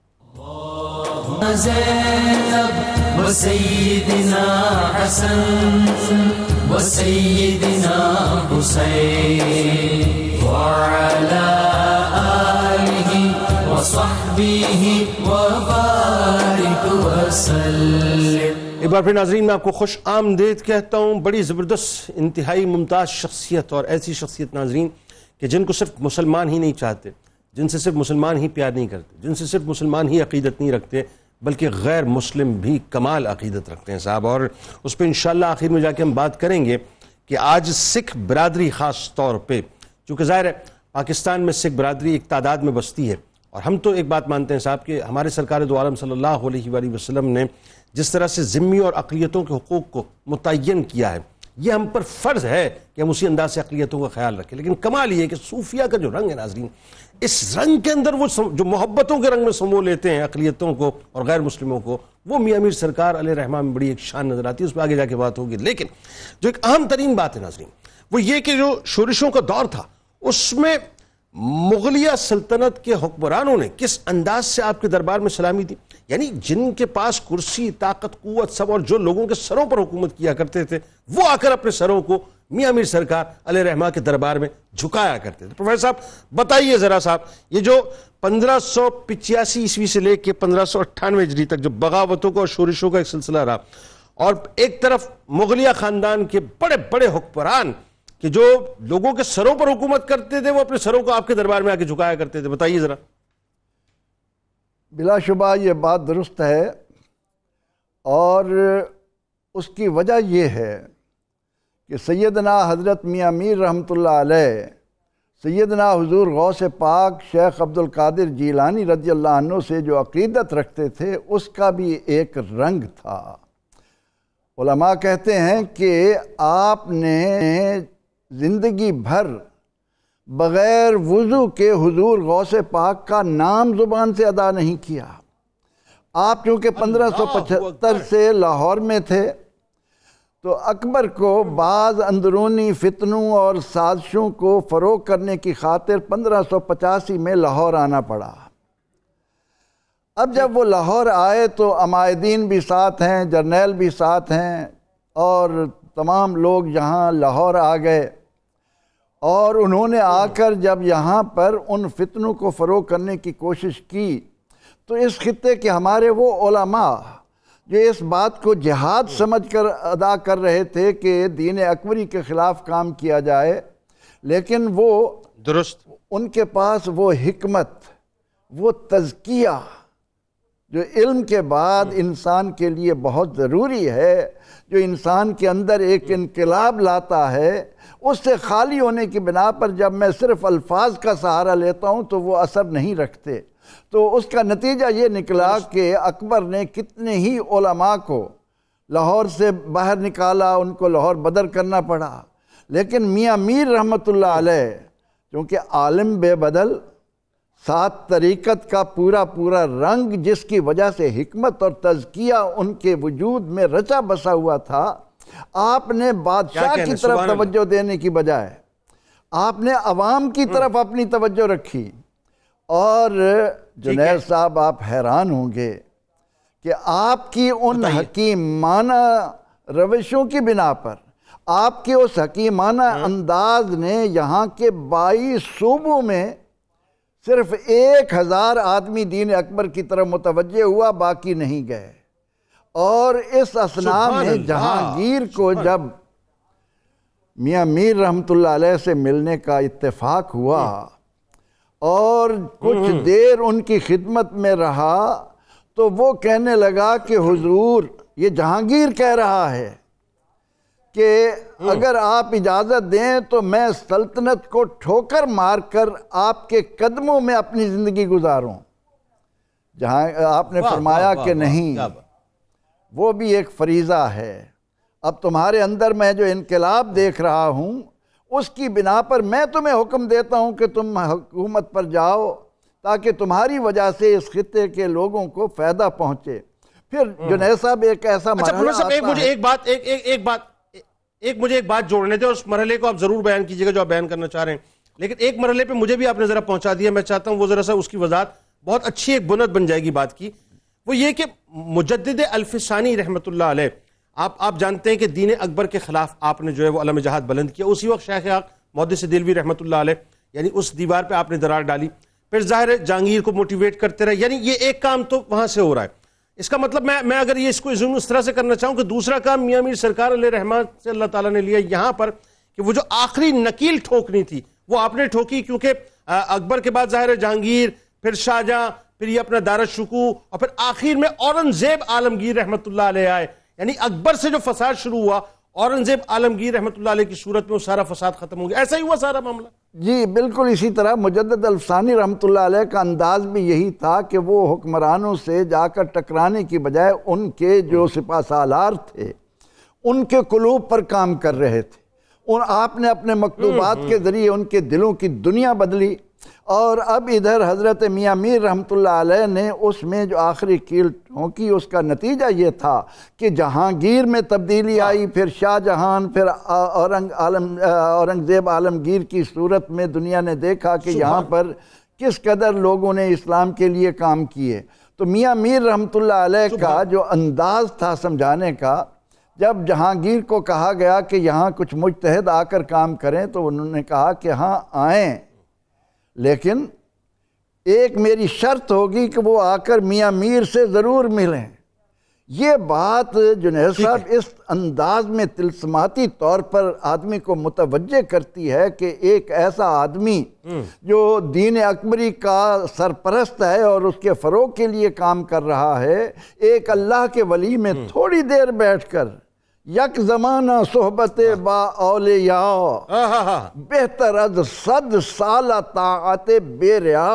एक बार फिर नाजरीन मैं आपको खुश आमदेद कहता हूँ बड़ी ज़बरदस्त इंतहाई मुमताज़ शख्सियत और ऐसी शख्सियत नाजरीन कि जिनको सिर्फ मुसलमान ही नहीं चाहते जिनसे सिर्फ मुसलमान ही प्यार नहीं करते जिनसे सिर्फ मुसलमान ही अकीदत नहीं रखते बल्कि गैर मुस्लिम भी कमाल अकीदत रखते हैं साहब और उस पर इन आखिर में जाके हम बात करेंगे कि आज सिख बरदरी ख़ास तौर पर चूँकि ज़ाहिर है पाकिस्तान में सिख बरदरी एक तादाद में बसती है और हम तो एक बात मानते हैं साहब कि हमारे सरकार दो आलम सल्ला वसम ने जिस तरह से ज़िम्मी और अकलीतों के हकूक़ को मुतन किया है यह हम पर फ़र्ज़ है कि हम उसी अंदाज से अकलीतों का ख्याल रखें लेकिन कमाल ये कि सूफिया का जो रंग है नाजरीन इस रंग के अंदर वो जो मोहब्बतों के रंग में समो लेते हैं अकलीतों को और गैर मुस्लिमों को वो मियाँ मीर सरकार अल रहमा में बड़ी एक शान नज़र आती है उस पर आगे जाके बात होगी लेकिन जो एक अहम तरीन बात है नाजरीन वो ये कि जो शोरिशों का दौर था उसमें मुगलिया सल्तनत के हुक्मरानों ने किस अंदाज से आपके दरबार में सलामी दी यानी जिनके पास कुर्सी ताकत कुत सब और जो लोगों के सरों पर हुकूमत किया करते थे वो आकर अपने सरों को मियाँ मीर सरकार अल रहमा के दरबार में झुकाया करते थे प्रोफेसर साहब बताइए ज़रा साहब ये जो पंद्रह सौ पिचासी ईस्वी से लेके पंद्रह सौ अट्ठानवे ईस्वी तक जो बगावतों का और शोरिशों का एक सिलसिला रहा और एक तरफ मुगलिया ख़ानदान के बड़े बड़े हुक्मरान के जो लोगों के सरों पर हुकूमत करते थे वो अपने सरों को आपके दरबार में आके झुकाया करते थे बताइए ज़रा बिलाशुबा ये बात दुरुस्त है और उसकी वजह यह है कि सैदना हज़रत मियाँ मीर रहमतुल्ला अलैह सैदना गौ से पाक शेख अब्दुल कादिर जीलानी रजी अल्लाह से जो अकीदत रखते थे उसका भी एक रंग था कहते हैं कि आपने ज़िंदगी भर बग़ैर वज़ू के हुजूर गौस पाक का नाम ज़ुबान से अदा नहीं किया आप चूँकि पंद्रह सौ पचहत्तर से लाहौर में थे तो अकबर को बाज़ अंदरूनी फितनों और साजिशों को फ़रोग करने की खातिर पंद्रह सौ पचासी में लाहौर आना पड़ा अब जब वो लाहौर आए तो अमायदीन भी साथ हैं जर्नैल भी साथ हैं और तमाम लोग यहाँ लाहौर आ गए और उन्होंने आकर जब यहाँ पर उन फितनों को फ़रोग करने की कोशिश की तो इस खत्े के हमारे वो ओलमा जो इस बात को जिहाद समझ कर अदा कर रहे थे कि दीन अकबरी के ख़िलाफ़ काम किया जाए लेकिन वो दुरुस्त उनके पास वो हमत वो तजकिया जो इल्म के बाद हम्म। इंसान के लिए बहुत ज़रूरी है जो इंसान के अंदर एक हम्म। इनकलाब लाता है उससे खाली होने की बिना पर जब मैं सिर्फ अल्फाज का सहारा लेता हूँ तो वो असर नहीं रखते तो उसका नतीजा ये निकला कि अकबर ने कितने ही को लाहौर से बाहर निकाला उनको लाहौर बदर करना पड़ा लेकिन मियाँ मीर रहमत ला चूँकि आलम बेबदल सात तरीक़त का पूरा पूरा रंग जिसकी वजह से हमत और तजकिया उनके वजूद में रचा बसा हुआ था आपने बादशाह की तरफ तवज्जो देने की बजाय आपने आवाम की हम्म। तरफ अपनी तवज्जो रखी और जुनेर साहब आप हैरान होंगे कि आपकी उन हकीमाना रविशों की बिना पर आपके उस हकीमाना हम्म। अंदाज ने यहाँ के बाईस सूबों में सिर्फ एक हज़ार आदमी दीन अकबर की तरफ मुतवजह हुआ बाकी नहीं गए और इस असना में जहांगीर को जब मियाँ मीर रहमत से मिलने का इत्तेफाक हुआ और कुछ हम्म। देर उनकी खिदमत में रहा तो वो कहने लगा कि हुजूर ये जहांगीर कह रहा है कि अगर आप इजाज़त दें तो मैं सल्तनत को ठोकर मारकर आपके कदमों में अपनी ज़िंदगी गुजारूं जहाँ आपने फरमाया कि नहीं वो भी एक फरीज़ा है अब तुम्हारे अंदर मैं जो इनकलाब देख रहा हूँ उसकी बिना पर मैं तुम्हें हुक्म देता हूँ कि तुम हुकूमत पर जाओ ताकि तुम्हारी वजह से इस खत्े के लोगों को फ़ायदा पहुँचे फिर हम्म। जुनेसा साहब एक ऐसा अच्छा, मुझे एक बात एक एक, एक बात एक मुझे एक बात जोड़ने दें उस मरहले को आप जरूर बयान कीजिएगा जो आप बयान करना चाह रहे हैं लेकिन एक मरहले पे मुझे भी आपने जरा पहुंचा दिया मैं चाहता हूं वो जरा सा उसकी वजात बहुत अच्छी एक बुनत बन जाएगी बात की वो ये कि मुजद अल्फिसानी रहमत आप आप जानते हैं कि दीन अकबर के खिलाफ आपने जो है वो अलम जहाद बुलंद किया उसी वक्त शाह आक से दिलवी रहमत यानी उस दीवार पर आपने दरार डाली फिर ज़ाहिर जहांगीर को मोटिवेट करते रहे यानी ये एक काम तो वहाँ से हो रहा है इसका मतलब मैं मैं अगर ये इसको इस तरह से करना चाहूँ कि दूसरा काम मियाँ मीर सरकार रहमान से अल्लाह ताला ने लिया यहाँ पर कि वो जो आखिरी नकील ठोकनी थी वो आपने ठोकी क्योंकि अकबर के बाद ज़ाहिर जहांगीर फिर शाहजहाँ फिर ये अपना दारा शुकू और फिर आखिर में औरंगजेब आलमगीर रहमत आए यानी अकबर से जो फसाद शुरू हुआ औरंगजेब आलमगीर रहमत की सूरत में सारा फसाद खत्म हो गया ऐसा ही हुआ सारा मामला जी बिल्कुल इसी तरह मुजद अलफसानी रहमत का अंदाज भी यही था कि वो हुक्मरानों से जाकर टकराने की बजाय उनके जो सिपा सालार थे उनके कुलूब पर काम कर रहे थे उन आपने अपने मकतूबात हम्म, हम्म। के ज़रिए उनके दिलों की दुनिया बदली और अब इधर हज़रत मियाँ मीर रहमतुल्लाह अलैह ने उसमें जो आखिरी कील ठोंकी उसका नतीजा ये था कि जहांगीर में तब्दीली हाँ। आई फिर शाहजहान फिर औरंग आलम औरंगज़ेब आलमगीर की सूरत में दुनिया ने देखा कि यहाँ पर किस कदर लोगों ने इस्लाम के लिए काम किए तो मियाँ मीर रहमतुल्लाह अलैह का जो अंदाज़ था समझाने का जब जहांगीर को कहा गया कि यहाँ कुछ मुजतहद आकर काम करें तो उन्होंने कहा कि हाँ आएँ लेकिन एक मेरी शर्त होगी कि वो आकर मियाँ मीर से ज़रूर मिलें ये बात जुनेद साहब इस अंदाज में तिलस्माती तौर पर आदमी को मुतवजह करती है कि एक ऐसा आदमी हम्म। जो दीन अकबरी का सरपरस्त है और उसके फ़रोग के लिए काम कर रहा है एक अल्लाह के वली में हम्म। थोड़ी देर बैठकर यक जमाना सोहबत हाँ। बा औलियाओ हाँ, हाँ, बेहतर अद सद साल ताकत बेरिया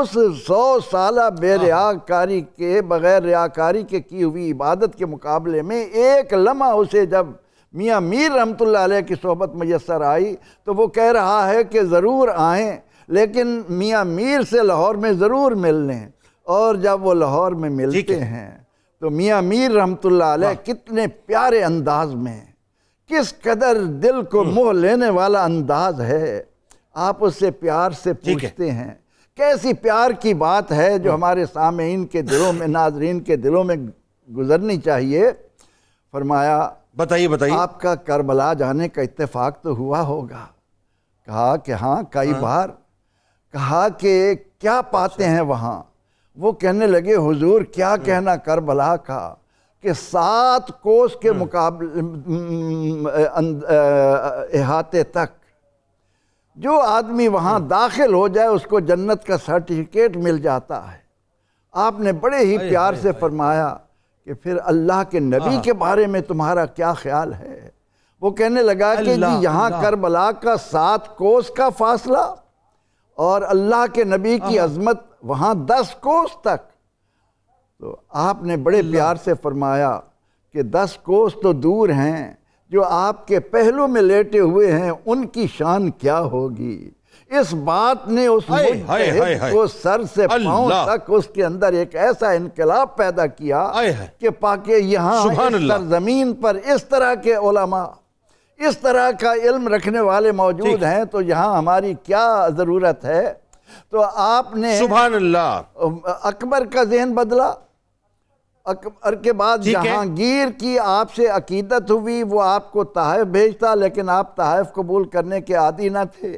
उस सौ साल बेरियाकारी के बगैर रियाकारी के की हुई इबादत के मुकाबले में एक लम्हा उसे जब मियाँ मीर रहमत की सोहबत मैसर आई तो वो कह रहा है कि ज़रूर आएँ लेकिन मियाँ मीर से लाहौर में ज़रूर मिल लें और जब वो लाहौर में मिलते हैं तो मियाँ मीर रहमतुल्लाह अलैह कितने प्यारे अंदाज में किस कदर दिल को हम्म। मोह लेने वाला अंदाज है आप उससे प्यार से पूछते हैं कैसी प्यार की बात है जो हम्म। हमारे सामीन के दिलों में नाजरीन के दिलों में गुजरनी चाहिए फरमाया बताइए बताइए आपका करबला जाने का इत्तेफाक तो हुआ होगा कहा कि हाँ कई हाँ। बार कहा कि क्या पाते अच्छा। हैं वहाँ वो कहने लगे हुजूर क्या हम्म। कहना करबला का कि सात कोस के हम्म। मुकाबले अहाते अं, तक जो आदमी वहाँ हम्म। दाखिल हो जाए उसको जन्नत का सर्टिफिकेट मिल जाता है आपने बड़े ही प्यार से फरमाया कि फिर अल्लाह के नबी हाँ। के बारे में तुम्हारा क्या ख्याल है वो कहने लगा कि यहाँ करबला का सात कोस का फासला और अल्लाह के नबी की हाँ। अजमत वहाँ दस कोस तक तो आपने बड़े प्यार से फरमाया कि दस कोस तो दूर हैं जो आपके पहलू में लेटे हुए हैं उनकी शान क्या होगी इस बात ने उस को सर से पांव तक उसके अंदर एक ऐसा इनकलाब पैदा किया कि पाके यहाँ सरजमीन पर इस तरह के ओलामा इस तरह का इल्म रखने वाले मौजूद हैं तो यहाँ हमारी क्या ज़रूरत है तो आपने सुबह अकबर का जहन बदला अकबर के बाद जहांगीर की आपसे अकीदत हुई वो आपको तहफ़ भेजता लेकिन आप तहफ़ कबूल करने के आदि ना थे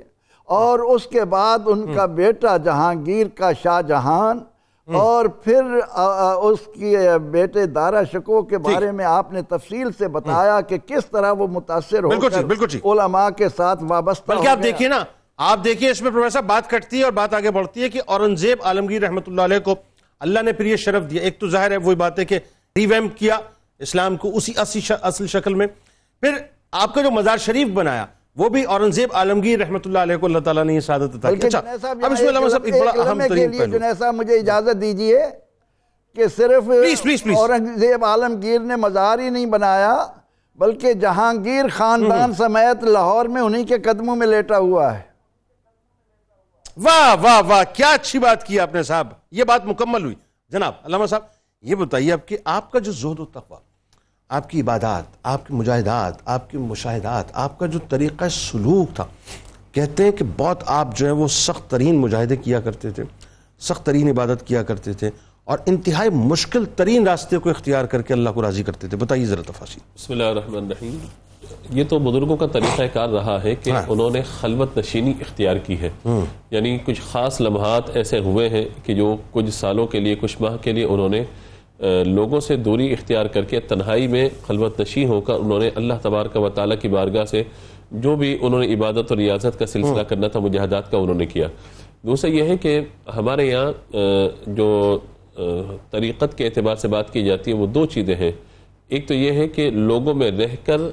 और उसके बाद उनका हम्म। बेटा जहांगीर का शाहजहान हम्म। और फिर आ, आ, उसकी बेटे दारा शको के बारे में आपने तफसील से हम्म। बताया कि किस तरह वो मुतासर बिल्कुल ओलमा के साथ वाबस्ता आप देखिए ना आप देखिए इसमें प्रोफेसर बात कटती है और बात आगे बढ़ती है कि औरंगजेब आलमगीर रहमत को अल्लाह ने प्रिय शरफ दिया एक तो जाहिर है वही बात है कि रिवैम किया इस्लाम को उसी असल शक्ल में फिर आपका जो मज़ार शरीफ बनाया वो भी औरंगजेब आलमगीर रहमत को अच्छा, मुझे इजाज़त दीजिए कि सिर्फ औरंगजेब आलमगीर ने मज़ार ही नहीं बनाया बल्कि जहांगीर खानदान हम्म। समेत लाहौर में उन्हीं के कदमों में लेटा हुआ है वाह वाह वाह क्या अच्छी बात की आपने साहब ये बात मुकम्मल हुई जनाब अलामा साहब ये बताइए आप कि आपका जो जोहद तकवा आपकी इबादत आपकी मुजाहिदात आपकी मुशाहिदात आपका जो तरीक़ा सलूक था कहते हैं कि बहुत आप जो है वो सख्त तरीन मुजाहिदे किया करते थे सख्त तरीन इबादत किया करते थे और इंतहाई मुश्किल तरीन रास्ते को इख्तियार करके अल्लाह को राज़ी करते थे बताइए ज़रा तफासी ये तो बुजुर्गों का कार रहा है कि हाँ। उन्होंने खलबत नशीनी इख्तियार की है हम्म। यानी कुछ ख़ास लम्हात ऐसे हुए हैं कि जो कुछ सालों के लिए कुछ माह के लिए उन्होंने लोगों से दूरी इख्तियार करके तन्हाई में खलवत नशी होकर उन्होंने अल्लाह तबारक व ताली की बारगाह से जो भी उन्होंने इबादत और रियाजत का सिलसिला हम्म। करना था मुजाहदात का उन्होंने किया दूसरा यह है कि हमारे यहाँ जो तरीक़त के अतबार से बात की जाती है वो दो चीज़ें हैं एक तो यह है कि लोगों में रहकर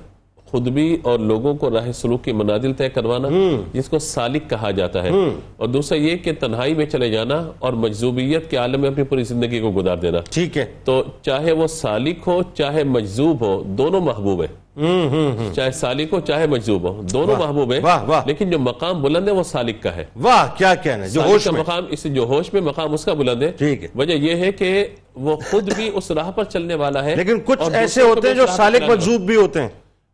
खुद भी और लोगों को राह सलूक की मनाजिल तय करवाना हम्म। जिसको सालिक कहा जाता है हम्म। और दूसरा ये कि तन्हाई में चले जाना और मजजूबियत के आलम में अपनी पूरी जिंदगी को गुजार देना ठीक है तो चाहे वो सालिक हो चाहे मजजूब हो दोनों महबूब है हम्म, चाहे सालिक हो चाहे मजजूब हो दोनों महबूब है वाह वाह लेकिन जो मकाम बुलंद है वो सालिक का है वाह क्या कहना है जो होश मकाम इस जो होश में मकाम उसका बुलंद है ठीक है वजह यह है कि वो खुद भी उस राह पर चलने वाला है लेकिन कुछ ऐसे होते हैं जो सालिक मजजूब भी होते हैं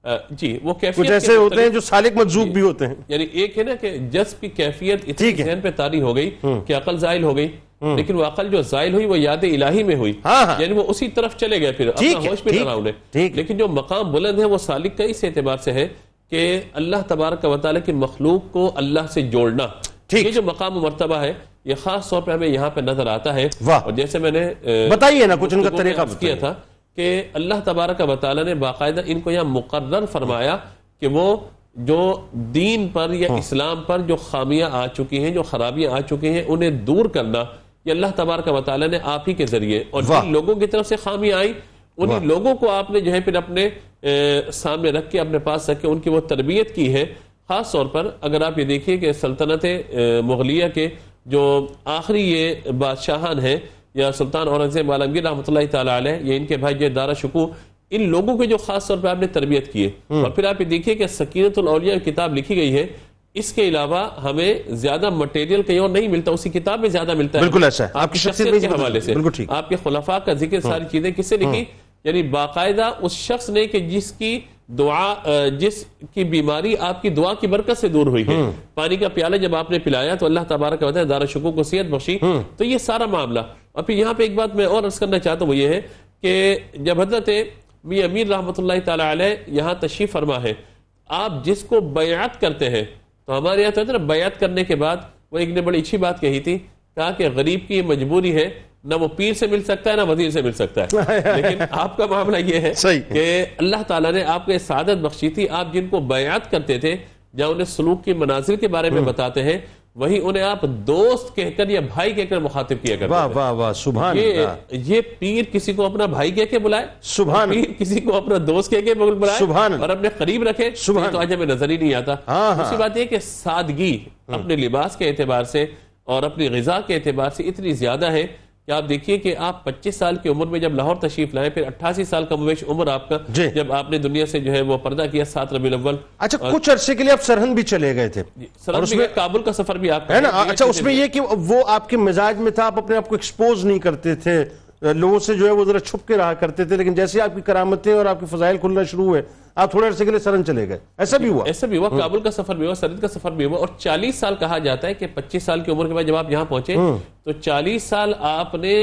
जी वो कैफियत कुछ ऐसे होते हैं जो सालिक मजूब भी होते हैं यानी एक है ना कि जज्ब की कैफियत इतनी जहन पे तारी हो गई हम्म। कि अकल जायल हो गई हम्म। लेकिन वो अकल जो जायल हुई वो याद इलाही में हुई हाँ हाँ। यानी वो उसी तरफ चले गए फिर होश भी रहा उन्हें लेकिन जो मकाम बुलंद है वो सालिक का इस एतबार से है कि अल्लाह तबारक वाली की मखलूक को अल्लाह से जोड़ना ठीक जो मकाम मरतबा है ये खास तौर पर हमें यहाँ पे नजर आता है और जैसे मैंने बताइए ना कुछ उनका तरीका किया था कि अल्लाह तबारक वाली ने बाकायदा इनको यहाँ मुकर्र फरमाया कि वो जो दीन पर या हाँ। इस्लाम पर जो खामियां आ चुकी हैं जो खराबियां आ चुकी हैं उन्हें दूर करना ये अल्लाह तबारक वाली ने आप ही के जरिए और जिन लोगों की तरफ से खामी आई उन लोगों को आपने जो है फिर अपने सामने रख के अपने पास रख के उनकी वो तरबियत की है खास तौर पर अगर आप ये देखिए कि सल्तनत मुगलिया के जो आखिरी ये बादशाहान हैं या सुल्तान औरंगजेब आलमगी रहमत ताला इनके भाई जो दारा शकू इन लोगों के जो खास तौर पर आपने तरबियत किए हम्म। और फिर आप ये देखिए कि सकीनतौलिया किताब लिखी गई है इसके अलावा हमें ज्यादा मटेरियल कहीं और नहीं मिलता उसी किताब में ज्यादा मिलता बिल्कुल है अच्छा आपकी शख्सियत के हवाले से आपके खुलाफा का जिक्र हम्म। सारी चीजें किससे लिखी हम्म। यानी बाकायदा उस शख्स ने कि जिसकी दुआ जिसकी बीमारी आपकी दुआ की बरकत से दूर हुई है पानी का प्याला जब आपने पिलाया तो अल्लाह तबारक दारा शुकू को सेहत बख्शी तो ये सारा मामला और फिर यहाँ पे एक बात मैं और अर्ज करना चाहता हूँ वो ये है कि जब हजरत मी अमीर रहमत यहाँ तशीफ फरमा है आप जिसको बयात करते हैं तो हमारे यहाँ तो है ना बयात करने के बाद वो एक ने बड़ी अच्छी बात कही थी कहा कि गरीब की मजबूरी है ना वो पीर से मिल सकता है ना वजीर से मिल सकता है <laughs> लेकिन आपका मामला ये है कि अल्लाह ताला ने आपको सादत बख्शी थी आप जिनको बयात करते थे या उन्हें सलूक के मनाजिर के बारे में हम्म। बताते हैं वही उन्हें आप दोस्त कहकर या भाई कहकर मुखातिब किया करते वाह वाह वाह सुबह ये, ये पीर किसी को अपना भाई कह के बुलाए सुबह पीर किसी को अपना दोस्त कह के बुलाए सुबह और अपने करीब रखे सुबह तो आज हमें नजर ही नहीं आता उसी हाँ, हाँ। बात यह कि सादगी हम्म। अपने लिबास के एतबार से और अपनी गजा के एतबार से इतनी ज्यादा है कि आप देखिए कि आप 25 साल की उम्र में जब लाहौर तशरीफ लाए फिर 88 साल का मवेश उम्र आपका जब आपने दुनिया से जो है वो पर्दा किया सात रबी अव्वल अच्छा और... कुछ अरसे के लिए आप सरहन भी चले गए थे और उसमें काबुल का सफर भी आपका है ना अच्छा उसमें ये कि वो आपके मिजाज में था आप अपने आप को एक्सपोज नहीं करते थे लोगों से जो है वो जरा छुप के रहा करते थे लेकिन जैसे आपकी करामतें और आपके फजाइल खुलना शुरू हुए आप थोड़े अर्से के लिए सरन चले गए ऐसा भी हुआ ऐसा भी हुआ हम्म। काबुल का सफर भी हुआ सरद का सफर भी हुआ और चालीस साल कहा जाता है कि पच्चीस साल की उम्र के बाद जब आप यहाँ पहुंचे हम्म। तो चालीस साल आपने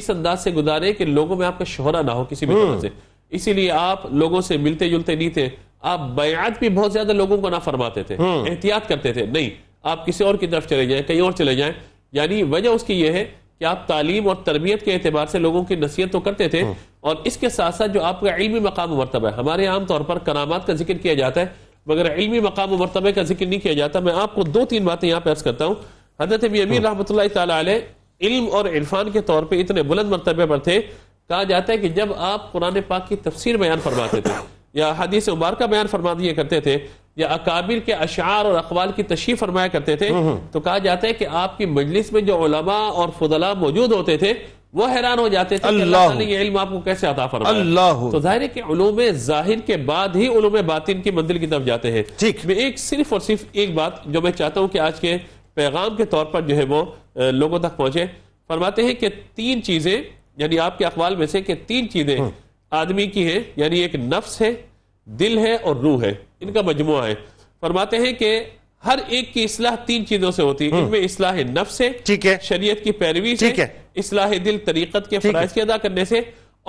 इस अंदाज से गुजारे कि लोगों में आपका शोहरा ना हो किसी भी तरह हम्म। से इसीलिए आप लोगों से मिलते जुलते नहीं थे आप बयात भी बहुत ज्यादा लोगों को ना फरमाते थे एहतियात करते थे नहीं आप किसी और की तरफ चले जाए कहीं और चले जाए यानी वजह उसकी यह है कि आप तालीम और तरबियत के एतबार से लोगों की नसीहत तो करते थे और इसके साथ साथ जो आपका इलमी मकाम मरतबा है हमारे आमतौर पर करामात का जिक्र किया जाता है मगर इलमी मकाम मरतबे का जिक्र नहीं किया जाता मैं आपको दो तीन बातें यहाँ पे अर्ज करता हूँ हजरत अमीर रहमत इल्म और इरफान के तौर पर इतने बुलंद मरतबे पर थे कहा जाता है कि जब आप कुरान पाक की तफसीर बयान फरमाते थे या हदीस का बयान फरमा दिया करते थे या अकाबिर के अशार और अखबाल की तशी फरमाया करते थे हम्म, हम्म। तो कहा जाता है कि आपकी मजलिस में जो और फुदला मौजूद होते थे वो हैरान हो जाते थे अल्लाह ने ये इल्म आपको कैसे आता फरमाया अल्लाह तो जाहिर है कि उलूम जाहिर के बाद ही उलूम बातिन की मंजिल की तरफ जाते हैं ठीक मैं एक सिर्फ और सिर्फ एक बात जो मैं चाहता हूँ कि आज के पैगाम के तौर पर जो है वो लोगों तक पहुंचे फरमाते हैं कि तीन चीज़ें यानी आपके अखबाल में से तीन चीज़ें हम्म। आदमी की है यानी एक नफ्स है दिल है और रूह है इनका मजमुआ है फरमाते हैं कि हर एक की इसलाह तीन चीजों से होती है हम्म। इनमें इसलाह नफ्स है ठीक है शरीयत की पैरवी है इसलाह दिल तरीकत के फराइज के अदा करने से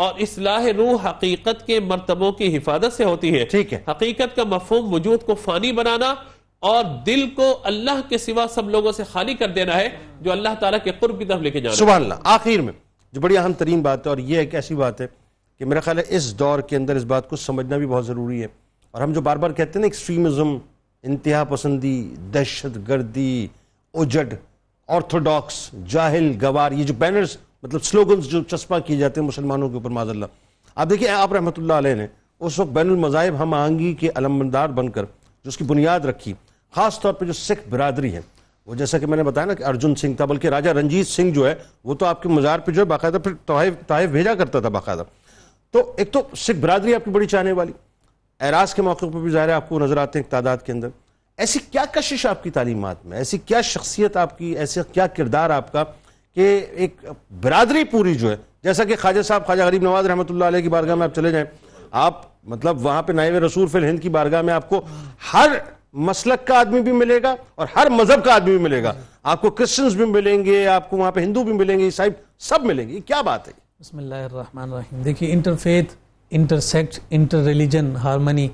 और इसलाह रूह हकीकत के मरतबों की हिफाजत से होती है ठीक है हकीकत का मफहम वजूद को फानी बनाना और दिल को अल्लाह के सिवा सब लोगों से खाली कर देना है जो अल्लाह ताला के कुर्ब की तरफ लेके जाना सुबह आखिर में जो बड़ी अहम तरीन बात है और ये एक ऐसी बात है कि मेरा ख्याल है इस दौर के अंदर इस बात को समझना भी बहुत ज़रूरी है और हम जो बार बार कहते हैं ना एक्सट्रीमिज्म इंतहा पसंदी दहशत गर्दी उजड ऑर्थोडॉक्स जाहिल गवार ये जो बैनर्स मतलब स्लोगन्स जो चस्पा किए जाते हैं मुसलमानों के ऊपर माजल्ला आप देखिए आप रहमत ने उस वक्त बैन मज़ाहब हम आहंगी के अलमदार बनकर जो उसकी बुनियाद रखी ख़ास तौर पर जो सिख बरदरी है वो जैसा कि मैंने बताया ना कि अर्जुन सिंह था बल्कि राजा रंजीत सिंह जो है वो तो आपके मज़ार पर जो है बाकायदा फिर तोहफ तोहफ भेजा करता था बाकायदा तो एक तो सिख बरदरी आपकी बड़ी चाहने वाली एराज के मौके पर भी ज़ाहिर आपको नज़र आते हैं तादाद के अंदर ऐसी क्या कशिश आपकी तालीमत में ऐसी क्या शख्सियत आपकी ऐसे क्या किरदार आपका कि एक बरदरी पूरी जो है जैसा कि ख्वाजा साहब ख्वाजा गरीब नवाज रहमत की बारगाह में आप चले जाएँ आप मतलब वहाँ पर नायब रसूल फिल हिंद की बारगाह में आपको हर मसलक का आदमी भी मिलेगा और हर मजहब का आदमी भी मिलेगा आपको क्रिश्चन भी मिलेंगे आपको वहाँ पर हिंदू भी मिलेंगे ईसाई सब मिलेंगे क्या बात है बसमिल्लर देखिए interfaith intersect inter religion harmony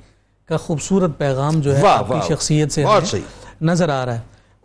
का खूबसूरत पैगाम जो है आपकी शख्सियत से नज़र आ रहा है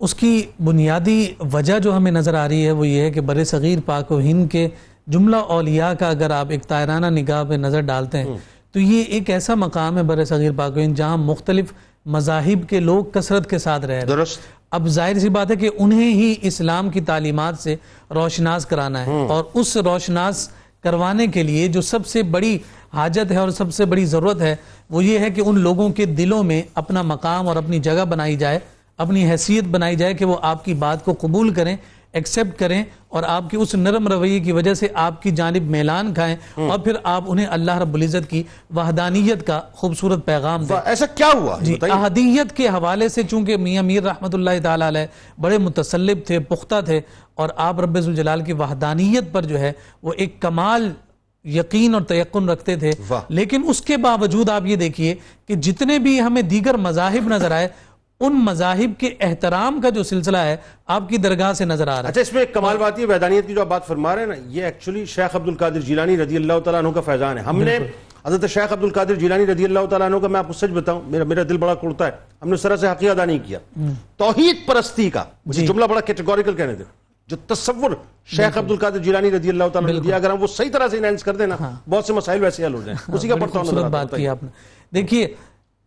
उसकी बुनियादी वजह जो हमें नज़र आ रही है वो ये है कि बर सग़ीर पाक हिंद के जुमला औलिया का अगर आप एक तायराना निगाह पर नज़र डालते हैं हम्म। तो ये एक ऐसा मकाम है बर सग़ीर पाक हिंद जहाँ मुख्तलिफ़ मजाहिब के लोग कसरत के साथ रह रहे हैं अब जाहिर सी बात है कि उन्हें ही इस्लाम की तालीमत से रोशनास कराना है हम्म। और उस रोशनास करवाने के लिए जो सबसे बड़ी हाजत है और सबसे बड़ी ज़रूरत है वो ये है कि उन लोगों के दिलों में अपना मकाम और अपनी जगह बनाई जाए अपनी हैसियत बनाई जाए कि वो आपकी बात को कबूल करें एक्सेप्ट करें और आपकी उस नरम रवैये की वजह से आपकी जानब मेलान खाएं हम्म। और फिर आप उन्हें अल्लाह रबुल्जत की वहदानियत का खूबसूरत पैगाम दें ऐसा क्या हुआ जी अहदीयत के हवाले से चूंकि मियाँ मीर रहमत ताल बड़े मुतसलब थे पुख्ता थे और आप रबाल की वहदानियत पर जो है वो एक कमाल यकीन और तयन रखते थे लेकिन उसके बावजूद आप ये देखिए कि जितने भी हमें दीगर मजाहिब नजर आए उन मजाहिब के एहतराम का जो सिलसिला है आपकी दरगाह से नजर आ रहा है अच्छा इसमें एक कमाल बात ये वैदानियत की जो आप बात फरमा रहे हैं ना ये actually Sheikh Abdul Qadir Jilani रजी अल्लाह तु का फैजान है हमने हजरत शेख अब्दुल कादिर जिलानी रजी अल्लाह तु का मैं आपको सच बताऊं मेरा मेरा दिल बड़ा कुड़ता है हमने उस तरह से हकी अदा नहीं किया हम्म। तोहहीद परस्ती का जुमला बड़ा कैटेगोरिकल कहने दें जो तस्वुर शेख अब्दुल कादिर जिलानी रजी अल्लाह ने दिया अगर हम वो सही तरह से इनहेंस कर देना हाँ। बहुत से मसाइल वैसे हल हो जाए हाँ। उसी का पड़ता बड़ता बात की आपने देखिए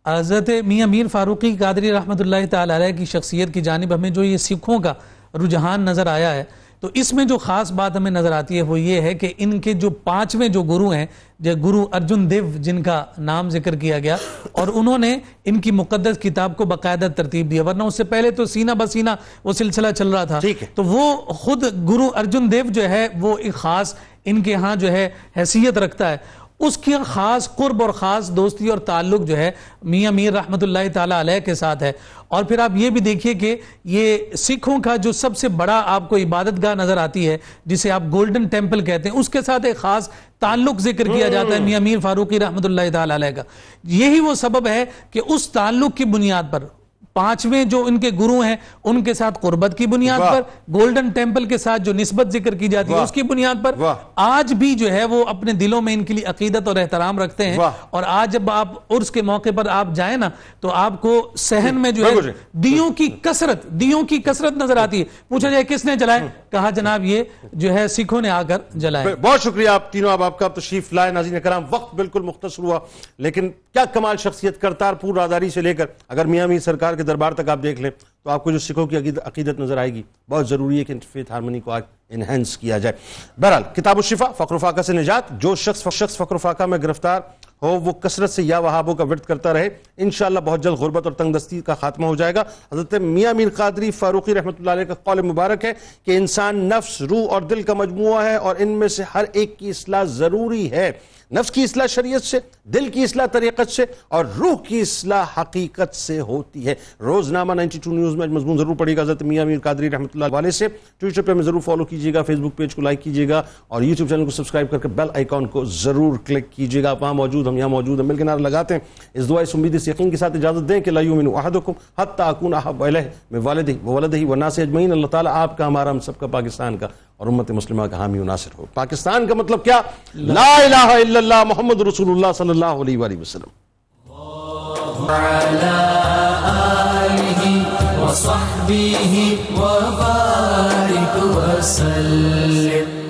हजरत मियाँ मीर फारूकी कादरी रहमत की शख्सियत की जानब हमें जो ये सिखों का रुझान नज़र आया है तो इसमें जो खास बात हमें नजर आती है वो ये है कि इनके जो पांचवें जो गुरु हैं जो गुरु अर्जुन देव जिनका नाम जिक्र किया गया और उन्होंने इनकी मुकदस किताब को बाकायदा तरतीब दिया वरना उससे पहले तो सीना बसीना वो सिलसिला चल रहा था ठीक है तो वो खुद गुरु अर्जुन देव जो है वो एक खास इनके यहाँ जो है हैसियत रखता है उसकी ख़ास कुर्ब और ख़ास दोस्ती और ताल्लुक जो है मियाँ मीर रहमत ताल के साथ है और फिर आप ये भी देखिए कि ये सिखों का जो सबसे बड़ा आपको इबादत गाह नज़र आती है जिसे आप गोल्डन टेम्पल कहते हैं उसके साथ एक ख़ास ताल्लुक जिक्र किया जाता है हम्म। मियाँ मीर फारूकी रहमत ताल का यही वो सबब है कि उस ताल्लुक की बुनियाद पर पांचवें जो इनके गुरु हैं उनके साथ कुर्बत की बुनियाद पर गोल्डन टेम्पल के साथ जो निस्बत जिक्र की जाती है उसकी बुनियाद पर आज भी जो है वो अपने दिलों में इनके लिए अकीदत और एहतराम रखते हैं और आज जब आप उर्स के मौके पर आप जाए ना तो आपको सहन में जो है दियो की कसरत दियो की कसरत नजर आती है पूछा जाए किसने जलाए कहा जनाब ये जो है सिखों ने आकर जलाया बहुत शुक्रिया आप तीनों अब आपका तशरीफ तो लाए नाजीन कराम वक्त बिल्कुल मुख्तर हुआ लेकिन क्या कमाल शख्सियत करतारपुर राजदारी से लेकर अगर मियामी सरकार के दरबार तक आप देख लें तो आपको जो सिखों की अकीदत नज़र आएगी बहुत ज़रूरी है कि फेथ हारमोनी को आज इन्हेंस किया जाए बहरहाल किताब शिफा फकर फाका से निजात जो शख्स शख्स फ़क्र फाका में गिरफ्तार हो वो कसरत से या वहाबों का वर्द करता रहे इन बहुत जल्द गुर्बत और तंगदस्ती का खात्मा हो जाएगा हज़रत मियाँ मीर कदरी फ़ारूक़ी रहमत का कौल मुबारक है कि इंसान नफ्स रूह और दिल का मजमू है और इनमें से हर एक की असलाह ज़रूरी है नफ्स की असलाह शरीयत से दिल की असलाह तरीक़त से और रूह की असलाह हकीकत से होती है रोज़नामा टू न्यूज़ में मजमून ज़रूर पड़ेगा हज़रत मियाँ मीर कादरी रहमत वाले से ट्विटर पर हमें ज़रूर फॉलो कीजिएगा फेसबुक पेज को लाइक कीजिएगा और यूट्यूब चैनल को सब्सक्राइब करके बेल आइकॉन को ज़रूर क्लिक कीजिएगा आप वहाँ मौजूद हम यहाँ मौजूद हम मिलकर नारा लगाते हैं इस दुआ इस इस यकीन के साथ इजाज़त दें कि लाइन अहदकुम हत ताकून में वालद ही वलद ही वना से अजमैन अल्लाह ताली आपका हमारा हम सबका पाकिस्तान का और उम्मत मुस्लिमा का हामी नासिर हो पाकिस्तान का मतलब क्या ला الله محمد رسول الله صلى الله عليه وآله وسلم على آله وصحبه وبارك وسلم